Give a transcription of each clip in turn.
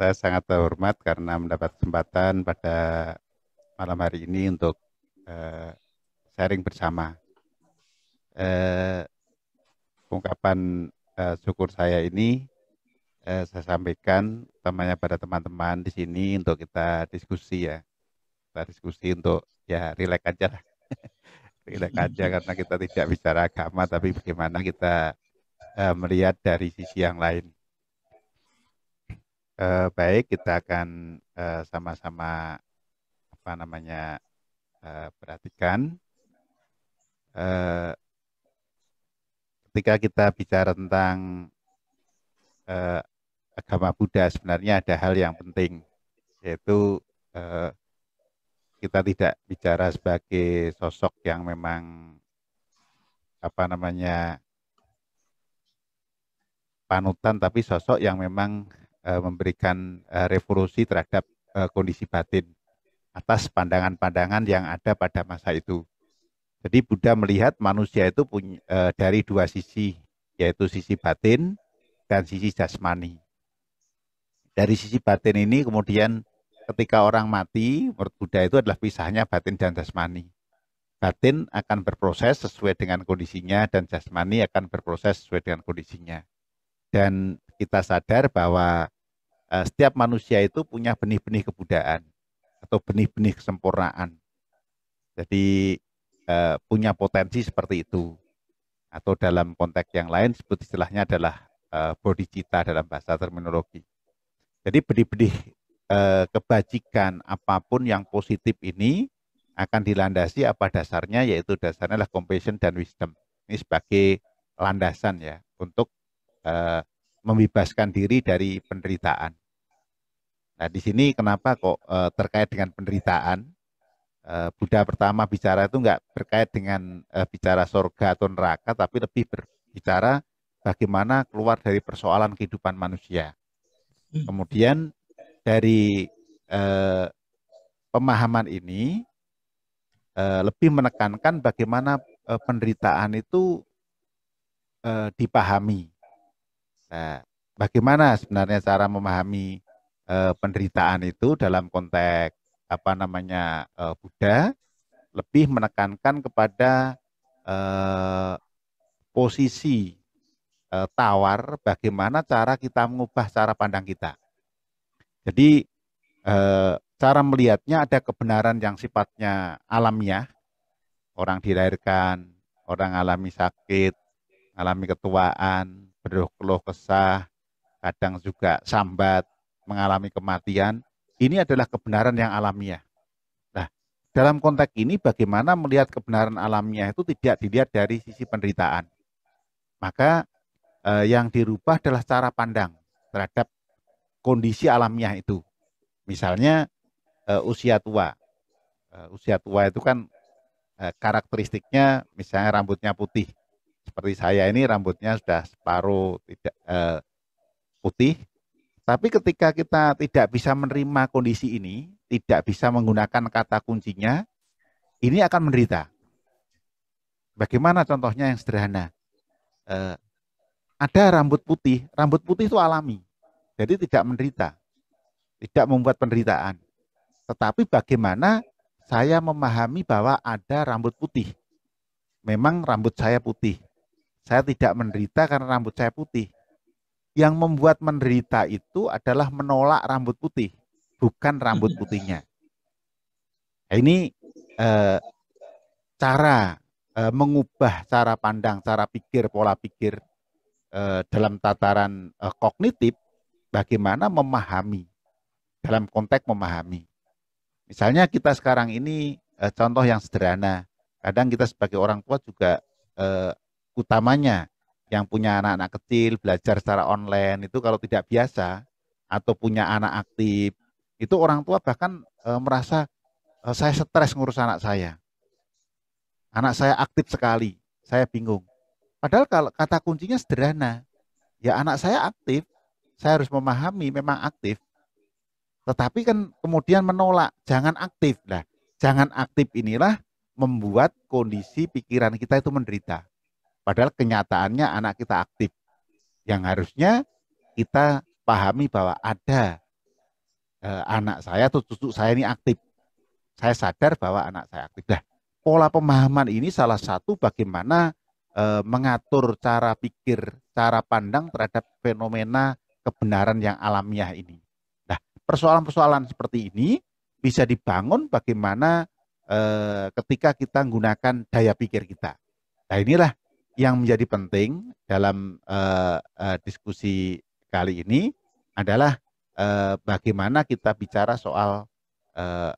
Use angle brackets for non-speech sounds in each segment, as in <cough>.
saya sangat terhormat karena mendapat kesempatan pada malam hari ini untuk uh, sharing bersama. Uh, ungkapan uh, syukur saya ini uh, saya sampaikan utamanya pada teman-teman di sini untuk kita diskusi ya. Kita diskusi untuk ya rileks aja lah. <laughs> rileks aja karena kita tidak bicara agama tapi bagaimana kita uh, melihat dari sisi yang lain eh, baik kita akan eh, sama-sama eh, apa namanya eh, perhatikan eh, ketika kita bicara tentang eh, agama Buddha sebenarnya ada hal yang penting yaitu eh, kita tidak bicara sebagai sosok yang memang apa namanya panutan tapi sosok yang memang Eh, memberikan eh, revolusi terhadap eh, kondisi batin atas pandangan-pandangan yang ada pada masa itu. Jadi Buddha melihat manusia itu punya, dari dua sisi, yaitu sisi batin dan sisi jasmani. Dari sisi batin ini kemudian ketika orang mati, menurut Buddha itu adalah pisahnya batin dan jasmani. Batin akan berproses sesuai dengan kondisinya dan jasmani akan berproses sesuai dengan kondisinya. Dan kita sadar bahwa eh, setiap manusia itu punya benih-benih kebudayaan atau benih-benih kesempurnaan. Jadi eh, punya potensi seperti itu. Atau dalam konteks yang lain sebut istilahnya adalah uh, bodhicitta dalam bahasa terminologi. Jadi benih-benih kebajikan apapun yang positif ini akan dilandasi apa dasarnya yaitu dasarnya adalah compassion dan wisdom. Ini sebagai landasan ya untuk eh, membebaskan diri dari penderitaan. Nah, di sini kenapa kok e, terkait dengan penderitaan? E, Buddha pertama bicara itu enggak berkait dengan e, bicara sorga atau neraka, tapi lebih berbicara bagaimana keluar dari persoalan kehidupan manusia. Hmm. Kemudian dari eh, pemahaman ini eh, lebih menekankan bagaimana e, penderitaan itu eh, dipahami, Nah, bagaimana sebenarnya cara memahami e, penderitaan itu dalam konteks apa namanya e, Buddha lebih menekankan kepada e, posisi e, tawar bagaimana cara kita mengubah cara pandang kita. Jadi e, cara melihatnya ada kebenaran yang sifatnya alamiah, orang dilahirkan, orang alami sakit, alami ketuaan, berkeluh kesah, kadang juga sambat, mengalami kematian. Ini adalah kebenaran yang alamiah. Nah, dalam konteks ini bagaimana melihat kebenaran alamiah itu tidak dilihat dari sisi penderitaan. Maka eh, yang dirubah adalah cara pandang terhadap kondisi alamiah itu. Misalnya eh, usia tua. Eh, usia tua itu kan eh, karakteristiknya misalnya rambutnya putih seperti saya ini rambutnya sudah separuh tidak eh, putih. Tapi ketika kita tidak bisa menerima kondisi ini, tidak bisa menggunakan kata kuncinya, ini akan menderita. Bagaimana contohnya yang sederhana? Eh, ada rambut putih, rambut putih itu alami, jadi tidak menderita, tidak membuat penderitaan. Tetapi bagaimana saya memahami bahwa ada rambut putih? Memang rambut saya putih, saya tidak menderita karena rambut saya putih. Yang membuat menderita itu adalah menolak rambut putih, bukan rambut putihnya. Nah, ini eh, cara eh, mengubah cara pandang, cara pikir, pola pikir eh, dalam tataran eh, kognitif, bagaimana memahami dalam konteks memahami. Misalnya kita sekarang ini eh, contoh yang sederhana, kadang kita sebagai orang tua juga eh, utamanya yang punya anak-anak kecil belajar secara online itu kalau tidak biasa atau punya anak aktif itu orang tua bahkan e, merasa e, saya stres ngurus anak saya. Anak saya aktif sekali, saya bingung. Padahal kalau kata kuncinya sederhana, ya anak saya aktif, saya harus memahami memang aktif. Tetapi kan kemudian menolak, jangan aktif lah. Jangan aktif inilah membuat kondisi pikiran kita itu menderita. Padahal kenyataannya anak kita aktif. Yang harusnya kita pahami bahwa ada eh, anak saya atau cucu saya ini aktif. Saya sadar bahwa anak saya aktif. Nah, pola pemahaman ini salah satu bagaimana eh, mengatur cara pikir, cara pandang terhadap fenomena kebenaran yang alamiah ini. Nah, persoalan-persoalan seperti ini bisa dibangun bagaimana eh, ketika kita menggunakan daya pikir kita. Nah, inilah yang menjadi penting dalam uh, uh, diskusi kali ini adalah uh, bagaimana kita bicara soal uh,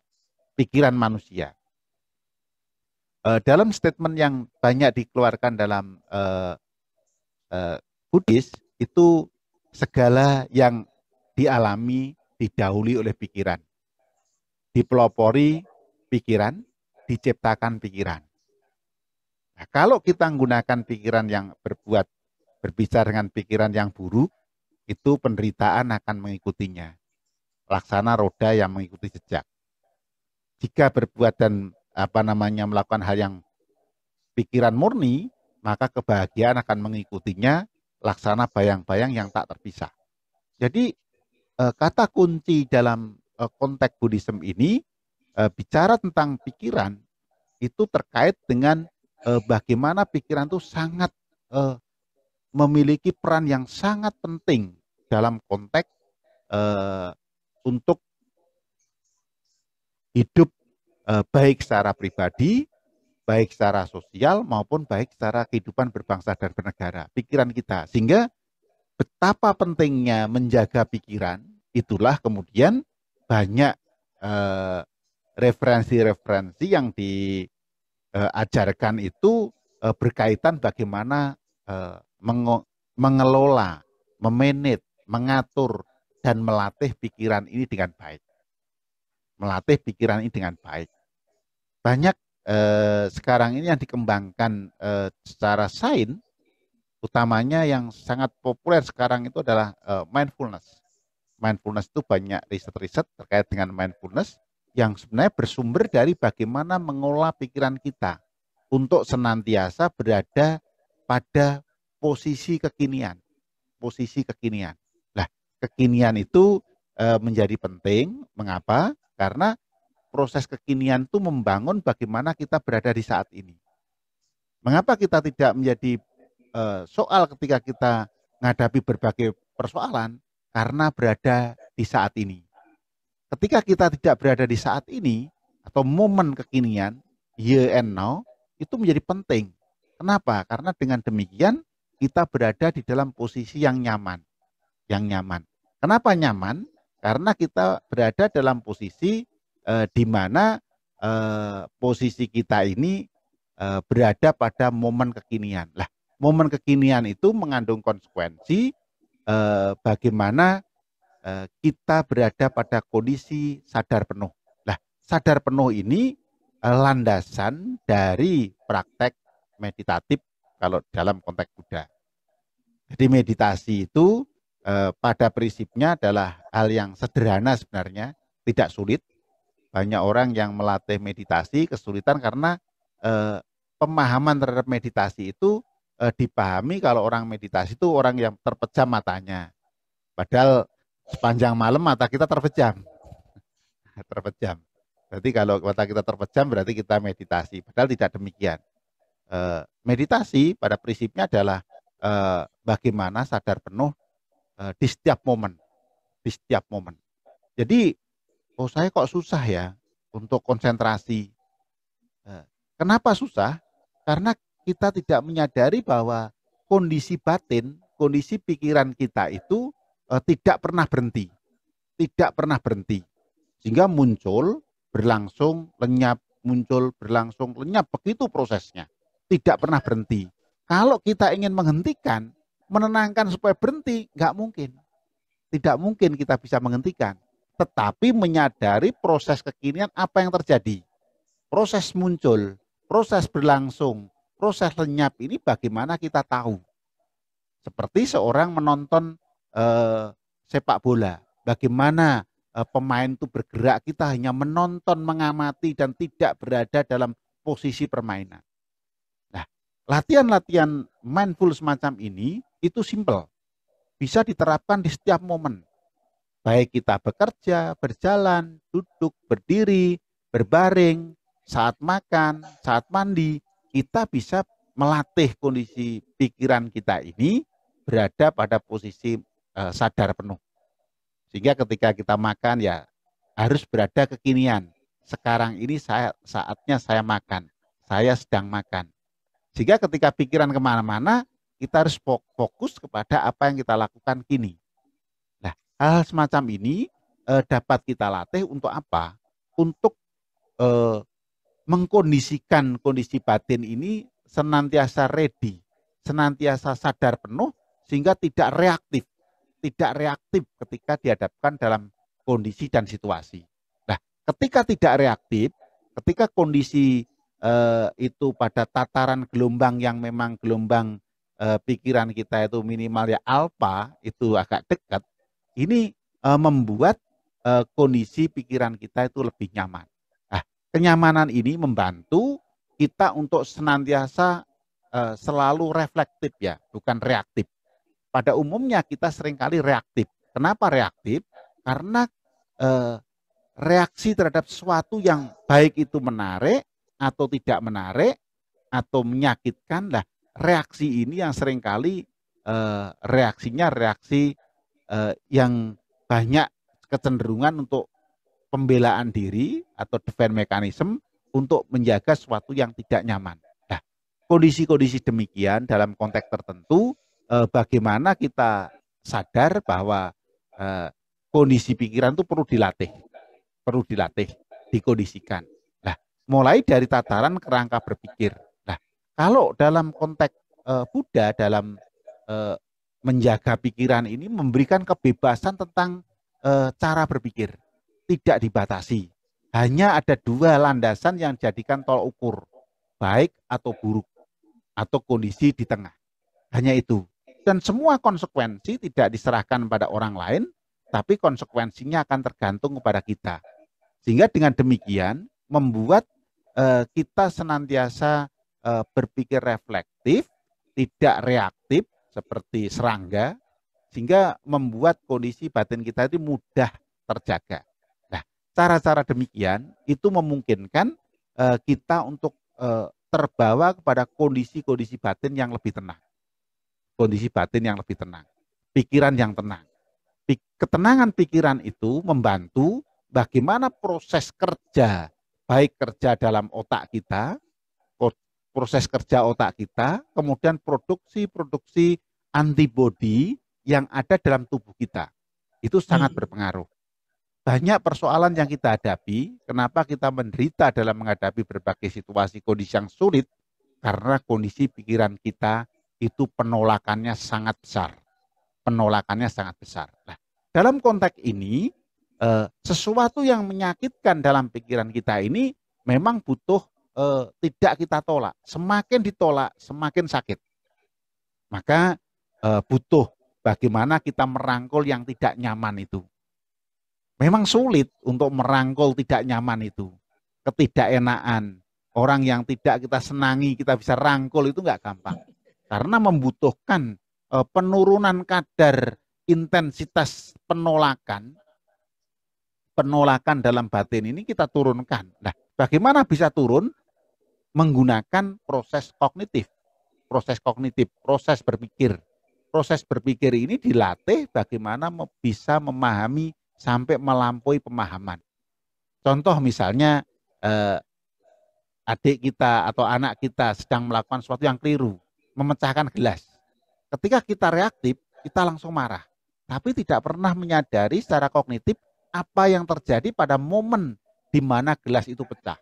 pikiran manusia. Uh, dalam statement yang banyak dikeluarkan dalam uh, uh, Buddhis itu segala yang dialami didahului oleh pikiran, dipelopori pikiran, diciptakan pikiran. Nah, kalau kita menggunakan pikiran yang berbuat berbicara dengan pikiran yang buruk, itu penderitaan akan mengikutinya. Laksana roda yang mengikuti jejak. Jika berbuat dan apa namanya melakukan hal yang pikiran murni, maka kebahagiaan akan mengikutinya laksana bayang-bayang yang tak terpisah. Jadi eh, kata kunci dalam eh, konteks Buddhism ini eh, bicara tentang pikiran itu terkait dengan eh, bagaimana pikiran itu sangat eh, memiliki peran yang sangat penting dalam konteks eh, untuk hidup eh, baik secara pribadi, baik secara sosial maupun baik secara kehidupan berbangsa dan bernegara. Pikiran kita sehingga betapa pentingnya menjaga pikiran itulah kemudian banyak eh, referensi-referensi eh, referensi -referensi yang di uh, ajarkan itu uh, berkaitan bagaimana uh, eh, meng mengelola, memanage, mengatur dan melatih pikiran ini dengan baik. Melatih pikiran ini dengan baik. Banyak eh, sekarang ini yang dikembangkan eh, secara sains utamanya yang sangat populer sekarang itu adalah eh, mindfulness. Mindfulness itu banyak riset-riset terkait dengan mindfulness yang sebenarnya bersumber dari bagaimana mengolah pikiran kita untuk senantiasa berada pada posisi kekinian. Posisi kekinian. Nah, kekinian itu e, menjadi penting. Mengapa? Karena proses kekinian itu membangun bagaimana kita berada di saat ini. Mengapa kita tidak menjadi e, soal ketika kita menghadapi berbagai persoalan? Karena berada di saat ini ketika kita tidak berada di saat ini atau momen kekinian, here and now, itu menjadi penting. Kenapa? Karena dengan demikian kita berada di dalam posisi yang nyaman. Yang nyaman. Kenapa nyaman? Karena kita berada dalam posisi eh, di mana eh, posisi kita ini eh, berada pada momen kekinian. Lah, momen kekinian itu mengandung konsekuensi eh, bagaimana Eh, kita berada pada kondisi sadar penuh. Nah, sadar penuh ini eh, landasan dari praktek meditatif kalau dalam konteks Buddha. Jadi meditasi itu eh, pada prinsipnya adalah hal yang sederhana sebenarnya, tidak sulit. Banyak orang yang melatih meditasi kesulitan karena pemahaman terhadap meditasi itu dipahami kalau orang meditasi itu orang yang terpejam matanya. Padahal Sepanjang malam mata kita terpejam. <laughs> terpejam. Berarti kalau mata kita terpejam berarti kita meditasi. Padahal tidak demikian. E, meditasi pada prinsipnya adalah e, bagaimana sadar penuh e, di setiap momen. Di setiap momen. Jadi, oh saya kok susah ya untuk konsentrasi. E, kenapa susah? Karena kita tidak menyadari bahwa kondisi batin, kondisi pikiran kita itu Eh, tidak pernah berhenti. Tidak pernah berhenti. Sehingga muncul, berlangsung, lenyap, muncul, berlangsung, lenyap. Begitu prosesnya. Tidak pernah berhenti. Kalau kita ingin menghentikan, menenangkan supaya berhenti, nggak mungkin. Tidak mungkin kita bisa menghentikan. Tetapi menyadari proses kekinian apa yang terjadi. Proses muncul, proses berlangsung, proses lenyap ini bagaimana kita tahu. Seperti seorang menonton Eh, sepak bola. Bagaimana eh, pemain itu bergerak, kita hanya menonton, mengamati, dan tidak berada dalam posisi permainan. Nah, latihan-latihan mindful semacam ini itu simple. Bisa diterapkan di setiap momen. Baik kita bekerja, berjalan, duduk, berdiri, berbaring, saat makan, saat mandi, kita bisa melatih kondisi pikiran kita ini berada pada posisi Eh, sadar penuh. Sehingga ketika kita makan ya harus berada kekinian. Sekarang ini saya saatnya saya makan. Saya sedang makan. Sehingga ketika pikiran kemana-mana, kita harus fokus kepada apa yang kita lakukan kini. Nah, hal semacam ini e, dapat kita latih untuk apa? Untuk e, mengkondisikan kondisi batin ini senantiasa ready, senantiasa sadar penuh, sehingga tidak reaktif tidak reaktif ketika dihadapkan dalam kondisi dan situasi. Nah, ketika tidak reaktif, ketika kondisi eh, itu pada tataran gelombang yang memang gelombang eh, pikiran kita itu minimal ya alfa itu agak dekat, ini eh, membuat eh, kondisi pikiran kita itu lebih nyaman. Nah, kenyamanan ini membantu kita untuk senantiasa eh, selalu reflektif ya, bukan reaktif pada umumnya kita seringkali reaktif. Kenapa reaktif? Karena eh, reaksi terhadap sesuatu yang baik itu menarik atau tidak menarik atau menyakitkan lah reaksi ini yang seringkali eh, reaksinya reaksi eh, yang banyak kecenderungan untuk pembelaan diri atau defense mechanism untuk menjaga sesuatu yang tidak nyaman. Nah, kondisi-kondisi demikian dalam konteks tertentu eh, bagaimana kita sadar bahwa eh, kondisi pikiran itu perlu dilatih, perlu dilatih, dikondisikan. Nah, mulai dari tataran kerangka berpikir. Nah, kalau dalam konteks eh, Buddha dalam eh, menjaga pikiran ini memberikan kebebasan tentang eh, cara berpikir, tidak dibatasi. Hanya ada dua landasan yang jadikan tol ukur, baik atau buruk, atau kondisi di tengah. Hanya itu. Dan semua konsekuensi tidak diserahkan pada orang lain, tapi konsekuensinya akan tergantung kepada kita. Sehingga dengan demikian membuat eh, kita senantiasa eh, berpikir reflektif, tidak reaktif seperti serangga, sehingga membuat kondisi batin kita itu mudah terjaga. Nah, cara-cara demikian itu memungkinkan eh, kita untuk eh, terbawa kepada kondisi-kondisi batin yang lebih tenang kondisi batin yang lebih tenang, pikiran yang tenang. Ketenangan pikiran itu membantu bagaimana proses kerja, baik kerja dalam otak kita, proses kerja otak kita, kemudian produksi-produksi antibodi yang ada dalam tubuh kita. Itu sangat hmm. berpengaruh. Banyak persoalan yang kita hadapi, kenapa kita menderita dalam menghadapi berbagai situasi kondisi yang sulit, karena kondisi pikiran kita itu penolakannya sangat besar. Penolakannya sangat besar. Nah, dalam konteks ini, eh, sesuatu yang menyakitkan dalam pikiran kita ini memang butuh eh, tidak kita tolak. Semakin ditolak, semakin sakit. Maka eh, butuh bagaimana kita merangkul yang tidak nyaman itu. Memang sulit untuk merangkul tidak nyaman itu. Ketidakenaan, orang yang tidak kita senangi, kita bisa rangkul itu nggak gampang karena membutuhkan eh, penurunan kadar intensitas penolakan penolakan dalam batin ini kita turunkan. Nah, bagaimana bisa turun? Menggunakan proses kognitif. Proses kognitif, proses berpikir. Proses berpikir ini dilatih bagaimana bisa memahami sampai melampaui pemahaman. Contoh misalnya eh, adik kita atau anak kita sedang melakukan sesuatu yang keliru memecahkan gelas. Ketika kita reaktif, kita langsung marah, tapi tidak pernah menyadari secara kognitif apa yang terjadi pada momen di mana gelas itu pecah.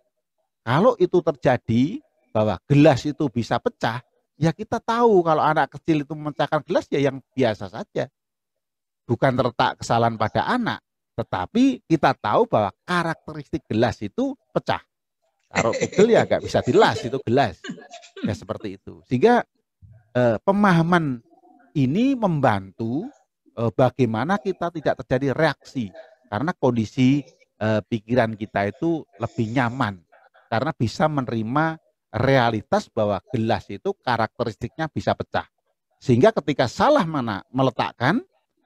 Kalau itu terjadi bahwa gelas itu bisa pecah, ya kita tahu kalau anak kecil itu memecahkan gelas ya yang biasa saja. Bukan terletak kesalahan pada anak, tetapi kita tahu bahwa karakteristik gelas itu pecah. Kalau kecil ya agak bisa dilas itu gelas. Ya seperti itu. Sehingga eh, pemahaman ini membantu eh, bagaimana kita tidak terjadi reaksi karena kondisi eh, pikiran kita itu lebih nyaman karena bisa menerima realitas bahwa gelas itu karakteristiknya bisa pecah. Sehingga ketika salah mana meletakkan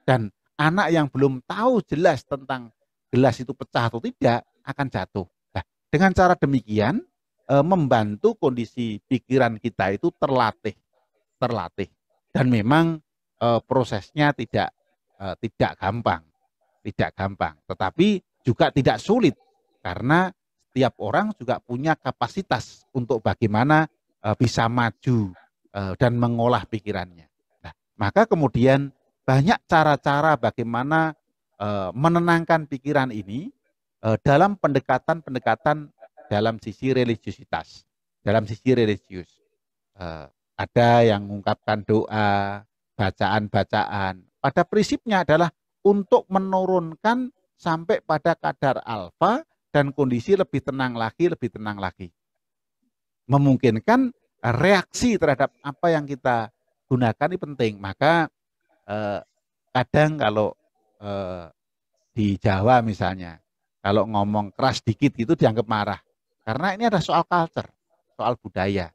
dan anak yang belum tahu jelas tentang gelas itu pecah atau tidak akan jatuh. Nah, dengan cara demikian eh, membantu kondisi pikiran kita itu terlatih terlatih dan memang e, prosesnya tidak e, tidak gampang, tidak gampang, tetapi juga tidak sulit karena setiap orang juga punya kapasitas untuk bagaimana e, bisa maju e, dan mengolah pikirannya. Nah, maka kemudian banyak cara-cara bagaimana e, menenangkan pikiran ini e, dalam pendekatan-pendekatan dalam sisi religiusitas, dalam sisi religius. Ada yang mengungkapkan doa, bacaan-bacaan. Pada prinsipnya adalah untuk menurunkan sampai pada kadar alfa dan kondisi lebih tenang lagi, lebih tenang lagi. Memungkinkan reaksi terhadap apa yang kita gunakan ini penting. Maka eh, kadang kalau eh, di Jawa misalnya, kalau ngomong keras dikit itu dianggap marah. Karena ini ada soal culture, soal budaya.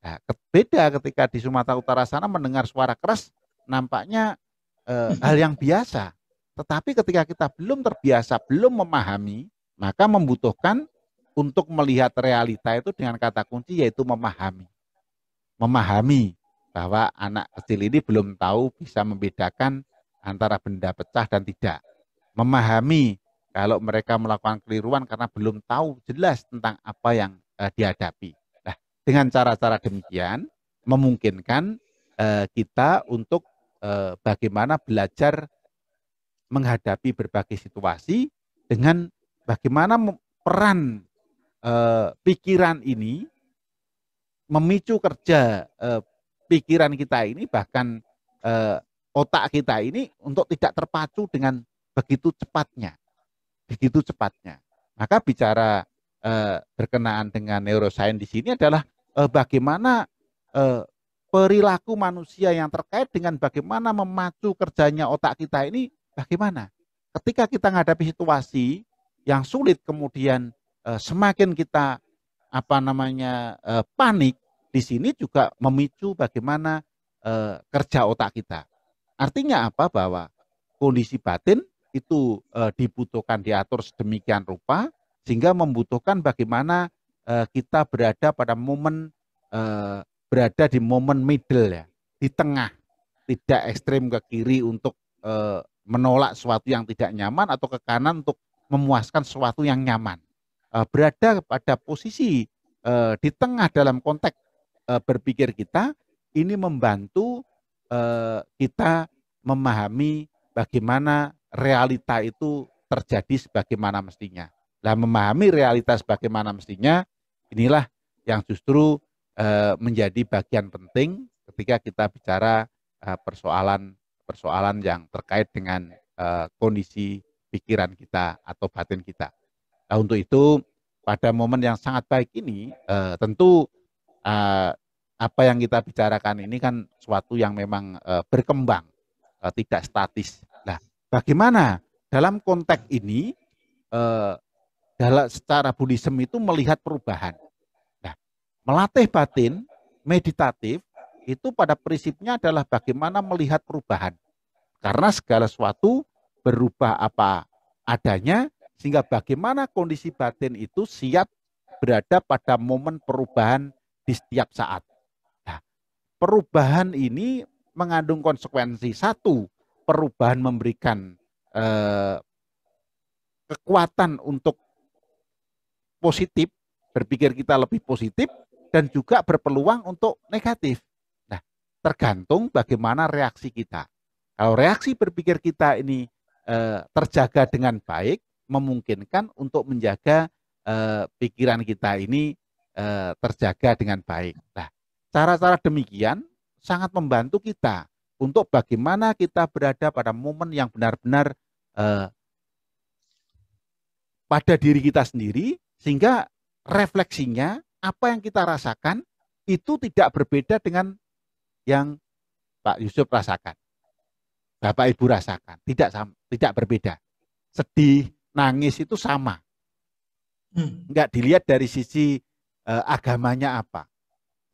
Nah, beda ketika di Sumatera Utara sana mendengar suara keras nampaknya eh, hal yang biasa. Tetapi ketika kita belum terbiasa, belum memahami, maka membutuhkan untuk melihat realita itu dengan kata kunci yaitu memahami. Memahami bahwa anak kecil ini belum tahu bisa membedakan antara benda pecah dan tidak. Memahami kalau mereka melakukan keliruan karena belum tahu jelas tentang apa yang eh, dihadapi dengan cara-cara demikian memungkinkan eh, kita untuk eh, bagaimana belajar menghadapi berbagai situasi dengan bagaimana peran eh, pikiran ini memicu kerja eh, pikiran kita ini bahkan eh, otak kita ini untuk tidak terpacu dengan begitu cepatnya begitu cepatnya maka bicara Eh, berkenaan dengan neuroscience di sini adalah eh, bagaimana eh, perilaku manusia yang terkait dengan bagaimana memacu kerjanya otak kita ini bagaimana. Ketika kita menghadapi situasi yang sulit kemudian eh, semakin kita apa namanya eh, panik di sini juga memicu bagaimana eh, kerja otak kita. Artinya apa bahwa kondisi batin itu eh, dibutuhkan diatur sedemikian rupa sehingga membutuhkan bagaimana eh, kita berada pada momen eh, berada di momen middle ya, di tengah, tidak ekstrim ke kiri untuk eh, menolak sesuatu yang tidak nyaman atau ke kanan untuk memuaskan sesuatu yang nyaman. Eh, berada pada posisi eh, di tengah dalam konteks eh, berpikir kita ini membantu eh, kita memahami bagaimana realita itu terjadi sebagaimana mestinya lah memahami realitas bagaimana mestinya inilah yang justru eh, menjadi bagian penting ketika kita bicara eh, persoalan persoalan yang terkait dengan eh, kondisi pikiran kita atau batin kita. Nah, untuk itu pada momen yang sangat baik ini tentu apa yang kita bicarakan ini kan suatu yang memang berkembang, tidak statis. Nah, bagaimana dalam konteks ini dalam secara Buddhism itu melihat perubahan. Nah, melatih batin meditatif itu pada prinsipnya adalah bagaimana melihat perubahan. Karena segala sesuatu berubah apa adanya sehingga bagaimana kondisi batin itu siap berada pada momen perubahan di setiap saat. Nah, perubahan ini mengandung konsekuensi satu, perubahan memberikan eh, kekuatan untuk positif, berpikir kita lebih positif, dan juga berpeluang untuk negatif. Nah, tergantung bagaimana reaksi kita. Kalau reaksi berpikir kita ini e, terjaga dengan baik, memungkinkan untuk menjaga e, pikiran kita ini e, terjaga dengan baik. Nah, cara-cara demikian sangat membantu kita untuk bagaimana kita berada pada momen yang benar-benar pada diri kita sendiri sehingga refleksinya apa yang kita rasakan itu tidak berbeda dengan yang Pak Yusuf rasakan. Bapak Ibu rasakan, tidak sama, tidak berbeda. Sedih, nangis itu sama. Enggak hmm. dilihat dari sisi eh, agamanya apa.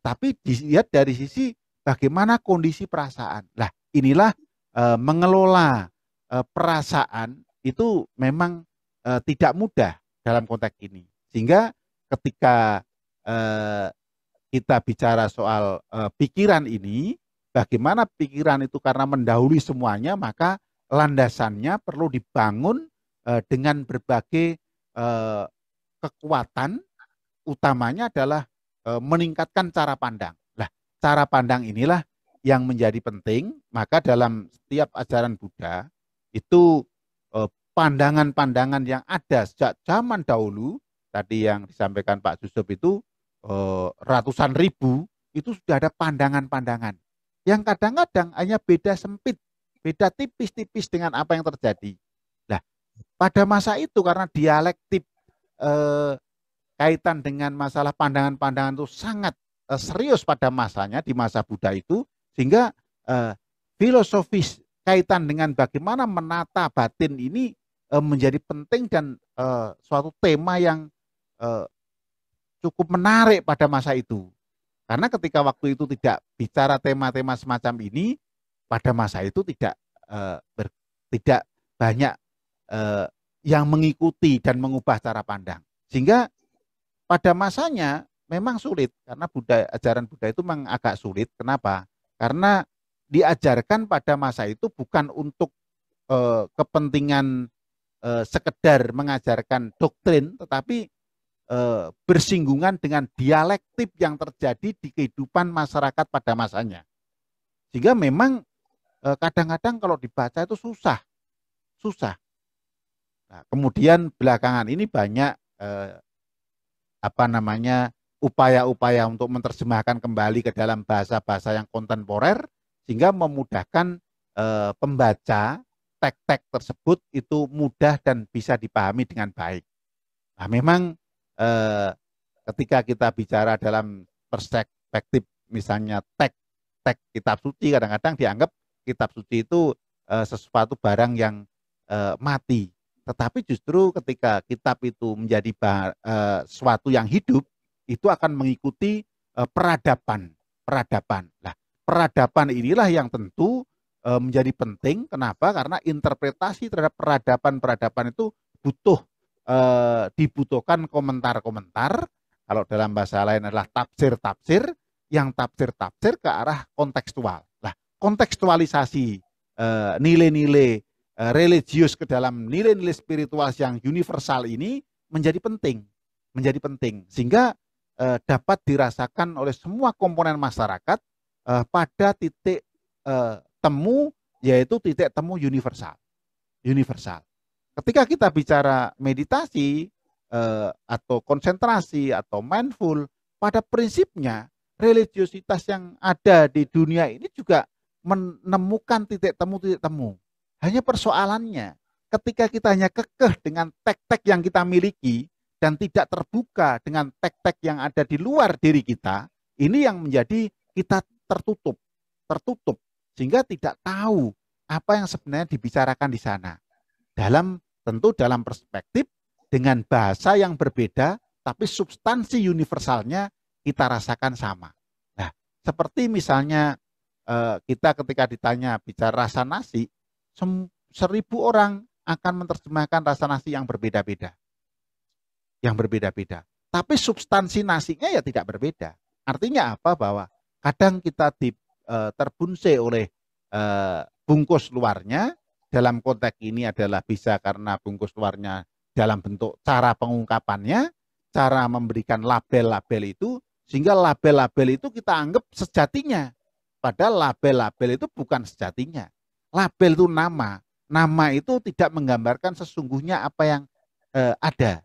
Tapi dilihat dari sisi bagaimana kondisi perasaan. Lah, inilah eh, mengelola eh, perasaan itu memang eh, tidak mudah dalam konteks ini. Sehingga ketika eh, kita bicara soal eh, pikiran ini, bagaimana pikiran itu karena mendahului semuanya, maka landasannya perlu dibangun eh, dengan berbagai eh, kekuatan, utamanya adalah eh, meningkatkan cara pandang. Lah, cara pandang inilah yang menjadi penting, maka dalam setiap ajaran Buddha itu eh, pandangan-pandangan yang ada sejak zaman dahulu tadi yang disampaikan Pak Yusuf itu eh, ratusan ribu itu sudah ada pandangan-pandangan yang kadang-kadang hanya beda sempit, beda tipis-tipis dengan apa yang terjadi. Nah, pada masa itu karena dialektik eh, kaitan dengan masalah pandangan-pandangan itu sangat eh, serius pada masanya di masa Buddha itu sehingga eh, filosofis kaitan dengan bagaimana menata batin ini eh, menjadi penting dan eh, suatu tema yang eh, cukup menarik pada masa itu. Karena ketika waktu itu tidak bicara tema-tema semacam ini, pada masa itu tidak eh, ber, tidak banyak eh, yang mengikuti dan mengubah cara pandang. Sehingga pada masanya memang sulit karena budaya ajaran Buddha itu memang agak sulit. Kenapa? Karena diajarkan pada masa itu bukan untuk eh, kepentingan eh, sekedar mengajarkan doktrin, tetapi Eh, bersinggungan dengan dialektif yang terjadi di kehidupan masyarakat pada masanya. Sehingga memang eh, kadang-kadang kalau dibaca itu susah, susah. Nah, kemudian belakangan ini banyak eh, apa namanya upaya-upaya untuk menerjemahkan kembali ke dalam bahasa-bahasa yang kontemporer sehingga memudahkan eh, pembaca tek-tek tersebut itu mudah dan bisa dipahami dengan baik. Nah, memang eh, ketika kita bicara dalam perspektif misalnya teks teks kitab suci kadang-kadang dianggap kitab suci itu eh, sesuatu barang yang eh, mati tetapi justru ketika kitab itu menjadi bah, eh, suatu yang hidup itu akan mengikuti eh, peradaban peradaban lah peradaban inilah yang tentu eh, menjadi penting kenapa karena interpretasi terhadap peradaban peradaban itu butuh Eh, dibutuhkan komentar-komentar kalau dalam bahasa lain adalah tafsir-tafsir yang tafsir-tafsir ke arah kontekstual. Nah, kontekstualisasi eh, nilai-nilai eh, religius ke dalam nilai-nilai spiritual yang universal ini menjadi penting, menjadi penting sehingga dapat dirasakan oleh semua komponen masyarakat pada titik temu yaitu titik temu universal. Universal. Ketika kita bicara meditasi eh, atau konsentrasi atau mindful, pada prinsipnya religiositas yang ada di dunia ini juga menemukan titik temu titik temu. Hanya persoalannya ketika kita hanya kekeh dengan tek-tek yang kita miliki dan tidak terbuka dengan tek-tek yang ada di luar diri kita, ini yang menjadi kita tertutup, tertutup sehingga tidak tahu apa yang sebenarnya dibicarakan di sana. Dalam Tentu dalam perspektif dengan bahasa yang berbeda, tapi substansi universalnya kita rasakan sama. Nah, seperti misalnya eh, kita ketika ditanya bicara rasa nasi, seribu orang akan menerjemahkan rasa nasi yang berbeda-beda. Yang berbeda-beda. Tapi substansi nasinya ya tidak berbeda. Artinya apa? Bahwa kadang kita eh, terbunse oleh eh, bungkus luarnya, dalam konteks ini adalah bisa karena bungkus luarnya dalam bentuk cara pengungkapannya, cara memberikan label-label itu, sehingga label-label itu kita anggap sejatinya. Padahal label-label itu bukan sejatinya. Label itu nama. Nama itu tidak menggambarkan sesungguhnya apa yang e, ada.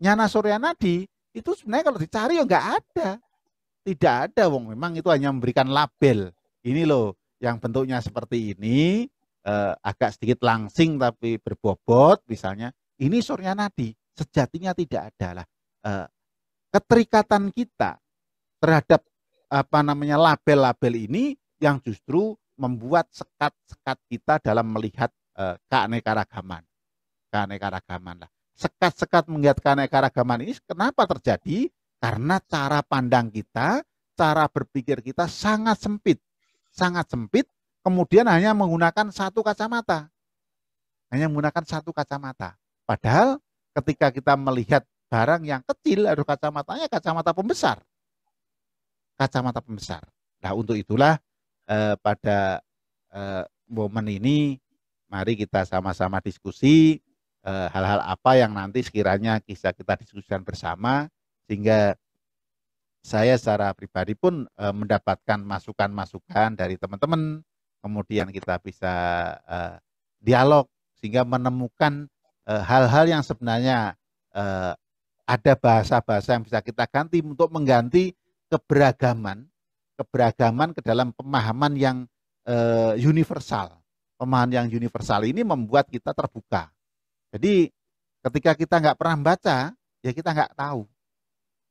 Nyana Suryanadi itu sebenarnya kalau dicari ya nggak ada. Tidak ada wong memang itu hanya memberikan label. Ini loh yang bentuknya seperti ini, eh, agak sedikit langsing tapi berbobot misalnya, ini surya nadi sejatinya tidak ada lah. Eh, keterikatan kita terhadap apa namanya label-label ini yang justru membuat sekat-sekat kita dalam melihat eh, keanekaragaman. Keanekaragaman lah. Sekat-sekat melihat keanekaragaman ini kenapa terjadi? Karena cara pandang kita, cara berpikir kita sangat sempit. Sangat sempit kemudian hanya menggunakan satu kacamata. Hanya menggunakan satu kacamata. Padahal ketika kita melihat barang yang kecil, aduh kacamatanya kacamata pembesar. Kacamata pembesar. Nah untuk itulah eh, pada eh, momen ini mari kita sama-sama diskusi eh, hal-hal eh, apa yang nanti sekiranya bisa kita diskusikan bersama sehingga saya secara pribadi pun eh, mendapatkan masukan-masukan dari teman-teman kemudian kita bisa uh, dialog sehingga menemukan eh, hal-hal uh, yang sebenarnya uh, ada bahasa-bahasa yang bisa kita ganti untuk mengganti keberagaman keberagaman ke dalam pemahaman yang uh, universal pemahaman yang universal ini membuat kita terbuka jadi ketika kita nggak pernah baca ya kita nggak tahu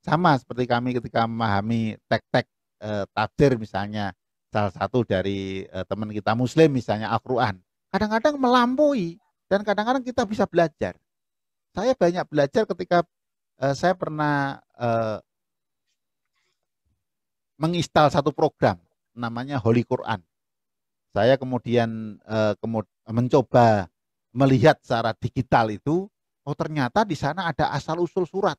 sama seperti kami ketika memahami tek-tek uh, tafsir misalnya salah satu dari uh, teman kita muslim misalnya Al-Qur'an. Kadang-kadang melampaui dan kadang-kadang kita bisa belajar. Saya banyak belajar ketika uh, saya pernah uh, menginstal satu program namanya Holy Quran. Saya kemudian uh, kemud mencoba melihat secara digital itu, oh ternyata di sana ada asal usul surat,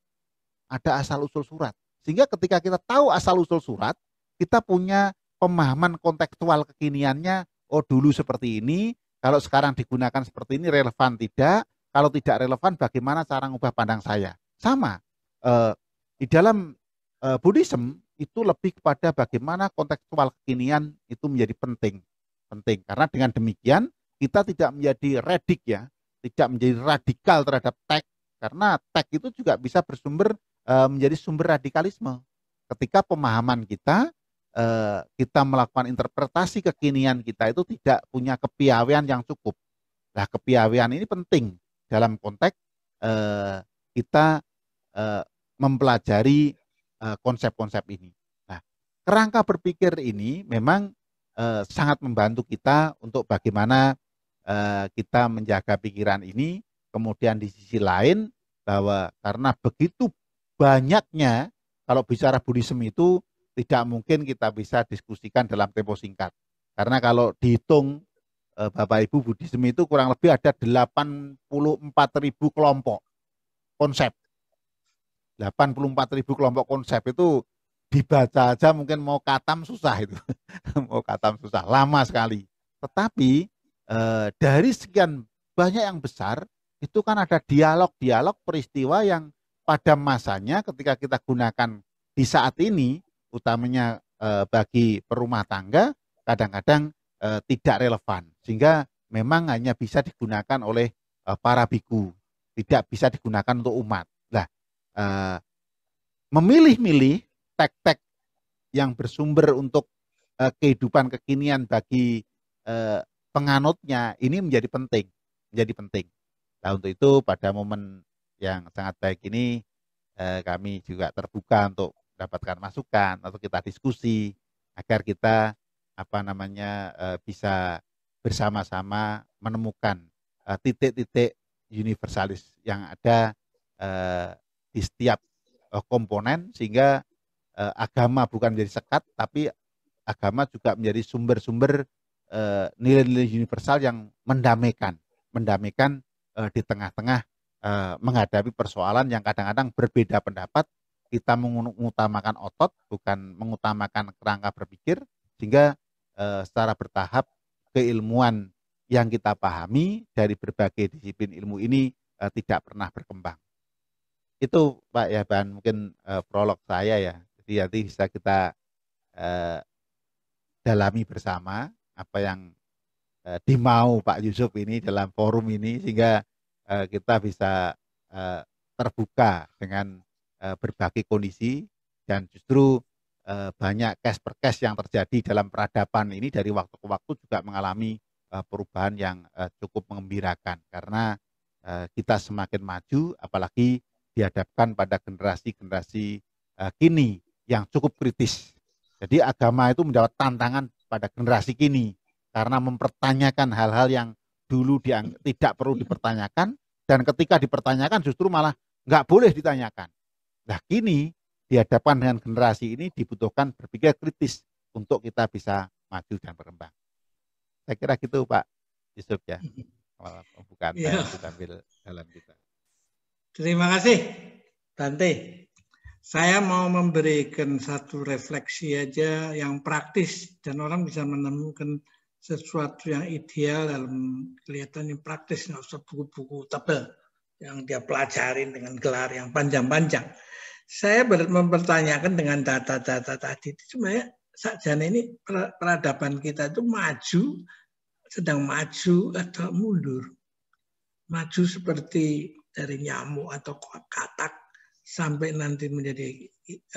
ada asal usul surat. Sehingga ketika kita tahu asal usul surat, kita punya pemahaman kontekstual kekiniannya, oh dulu seperti ini, kalau sekarang digunakan seperti ini relevan tidak, kalau tidak relevan bagaimana cara mengubah pandang saya. Sama, eh, di dalam eh, Buddhism itu lebih kepada bagaimana kontekstual kekinian itu menjadi penting. Penting, karena dengan demikian kita tidak menjadi radik ya, tidak menjadi radikal terhadap teks, karena teks itu juga bisa bersumber eh, menjadi sumber radikalisme. Ketika pemahaman kita Eh, kita melakukan interpretasi kekinian kita itu tidak punya kepiawaian yang cukup. Nah, kepiawaian ini penting dalam konteks eh, kita eh, mempelajari konsep-konsep ini. Nah, kerangka berpikir ini memang sangat membantu kita untuk bagaimana kita menjaga pikiran ini. Kemudian di sisi lain bahwa karena begitu banyaknya kalau bicara Buddhism itu tidak mungkin kita bisa diskusikan dalam tempo singkat. Karena kalau dihitung eh, Bapak Ibu Buddhism itu kurang lebih ada ribu kelompok konsep. ribu kelompok konsep itu dibaca aja mungkin mau katam susah itu. <laughs> mau katam susah, lama sekali. Tetapi eh, dari sekian banyak yang besar itu kan ada dialog-dialog peristiwa yang pada masanya ketika kita gunakan di saat ini utamanya eh, bagi perumah tangga kadang-kadang eh, tidak relevan sehingga memang hanya bisa digunakan oleh eh, para biku tidak bisa digunakan untuk umat nah memilih-milih tek-tek yang bersumber untuk kehidupan kekinian bagi penganutnya ini menjadi penting menjadi penting nah untuk itu pada momen yang sangat baik ini kami juga terbuka untuk dapatkan masukan atau kita diskusi agar kita apa namanya eh, bisa bersama-sama menemukan eh, titik-titik universalis yang ada eh, di setiap komponen sehingga agama bukan menjadi sekat tapi agama juga menjadi sumber-sumber nilai-nilai universal yang mendamaikan mendamaikan di tengah-tengah menghadapi persoalan yang kadang-kadang berbeda pendapat kita mengutamakan otot bukan mengutamakan kerangka berpikir sehingga e, secara bertahap keilmuan yang kita pahami dari berbagai disiplin ilmu ini e, tidak pernah berkembang itu Pak ya bahan mungkin e, prolog saya ya jadi nanti bisa kita e, dalami bersama apa yang e, dimau Pak Yusuf ini dalam forum ini sehingga e, kita bisa e, terbuka dengan Eh, berbagai kondisi dan justru eh, banyak case per case yang terjadi dalam peradaban ini dari waktu ke waktu juga mengalami eh, perubahan yang cukup mengembirakan karena kita semakin maju apalagi dihadapkan pada generasi-generasi kini yang cukup kritis. Jadi agama itu mendapat tantangan pada generasi kini karena mempertanyakan hal-hal yang dulu tidak perlu dipertanyakan dan ketika dipertanyakan justru malah nggak boleh ditanyakan. Nah kini dihadapkan dengan generasi ini dibutuhkan berpikir kritis untuk kita bisa maju dan berkembang. Saya kira gitu Pak Yusuf ya. Bukan ya. ambil dalam kita. Terima kasih Tante. Saya mau memberikan satu refleksi aja yang praktis dan orang bisa menemukan sesuatu yang ideal dalam kelihatan yang praktis, nggak usah buku-buku tebal yang dia pelajarin dengan gelar yang panjang-panjang. Saya mempertanyakan dengan data-data tadi, cuma sebenarnya sajana ini peradaban kita itu maju, sedang maju atau mundur. Maju seperti dari nyamuk atau katak sampai nanti menjadi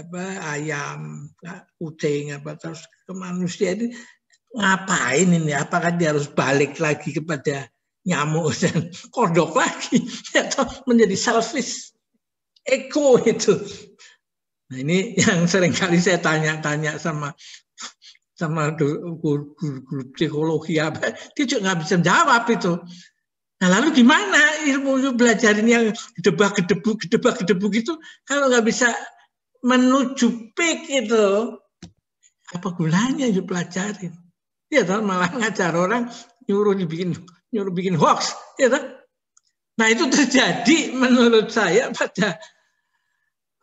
apa ayam, kucing apa terus ke manusia ini ngapain ini? Apakah dia harus balik lagi kepada nyamuk <laughs> dan kodok lagi atau ya, menjadi selfish ego itu nah ini yang sering kali saya tanya-tanya sama sama guru, guru, psikologi apa dia juga nggak bisa jawab itu nah lalu gimana ilmu itu belajarin yang gedebak gedebu gedebak gedebu gitu kalau nggak bisa menuju peak itu apa gunanya belajarin? pelajarin ya malah ngajar orang nyuruh dibikin nyuruh bikin hoax, ya kan? Nah itu terjadi menurut saya pada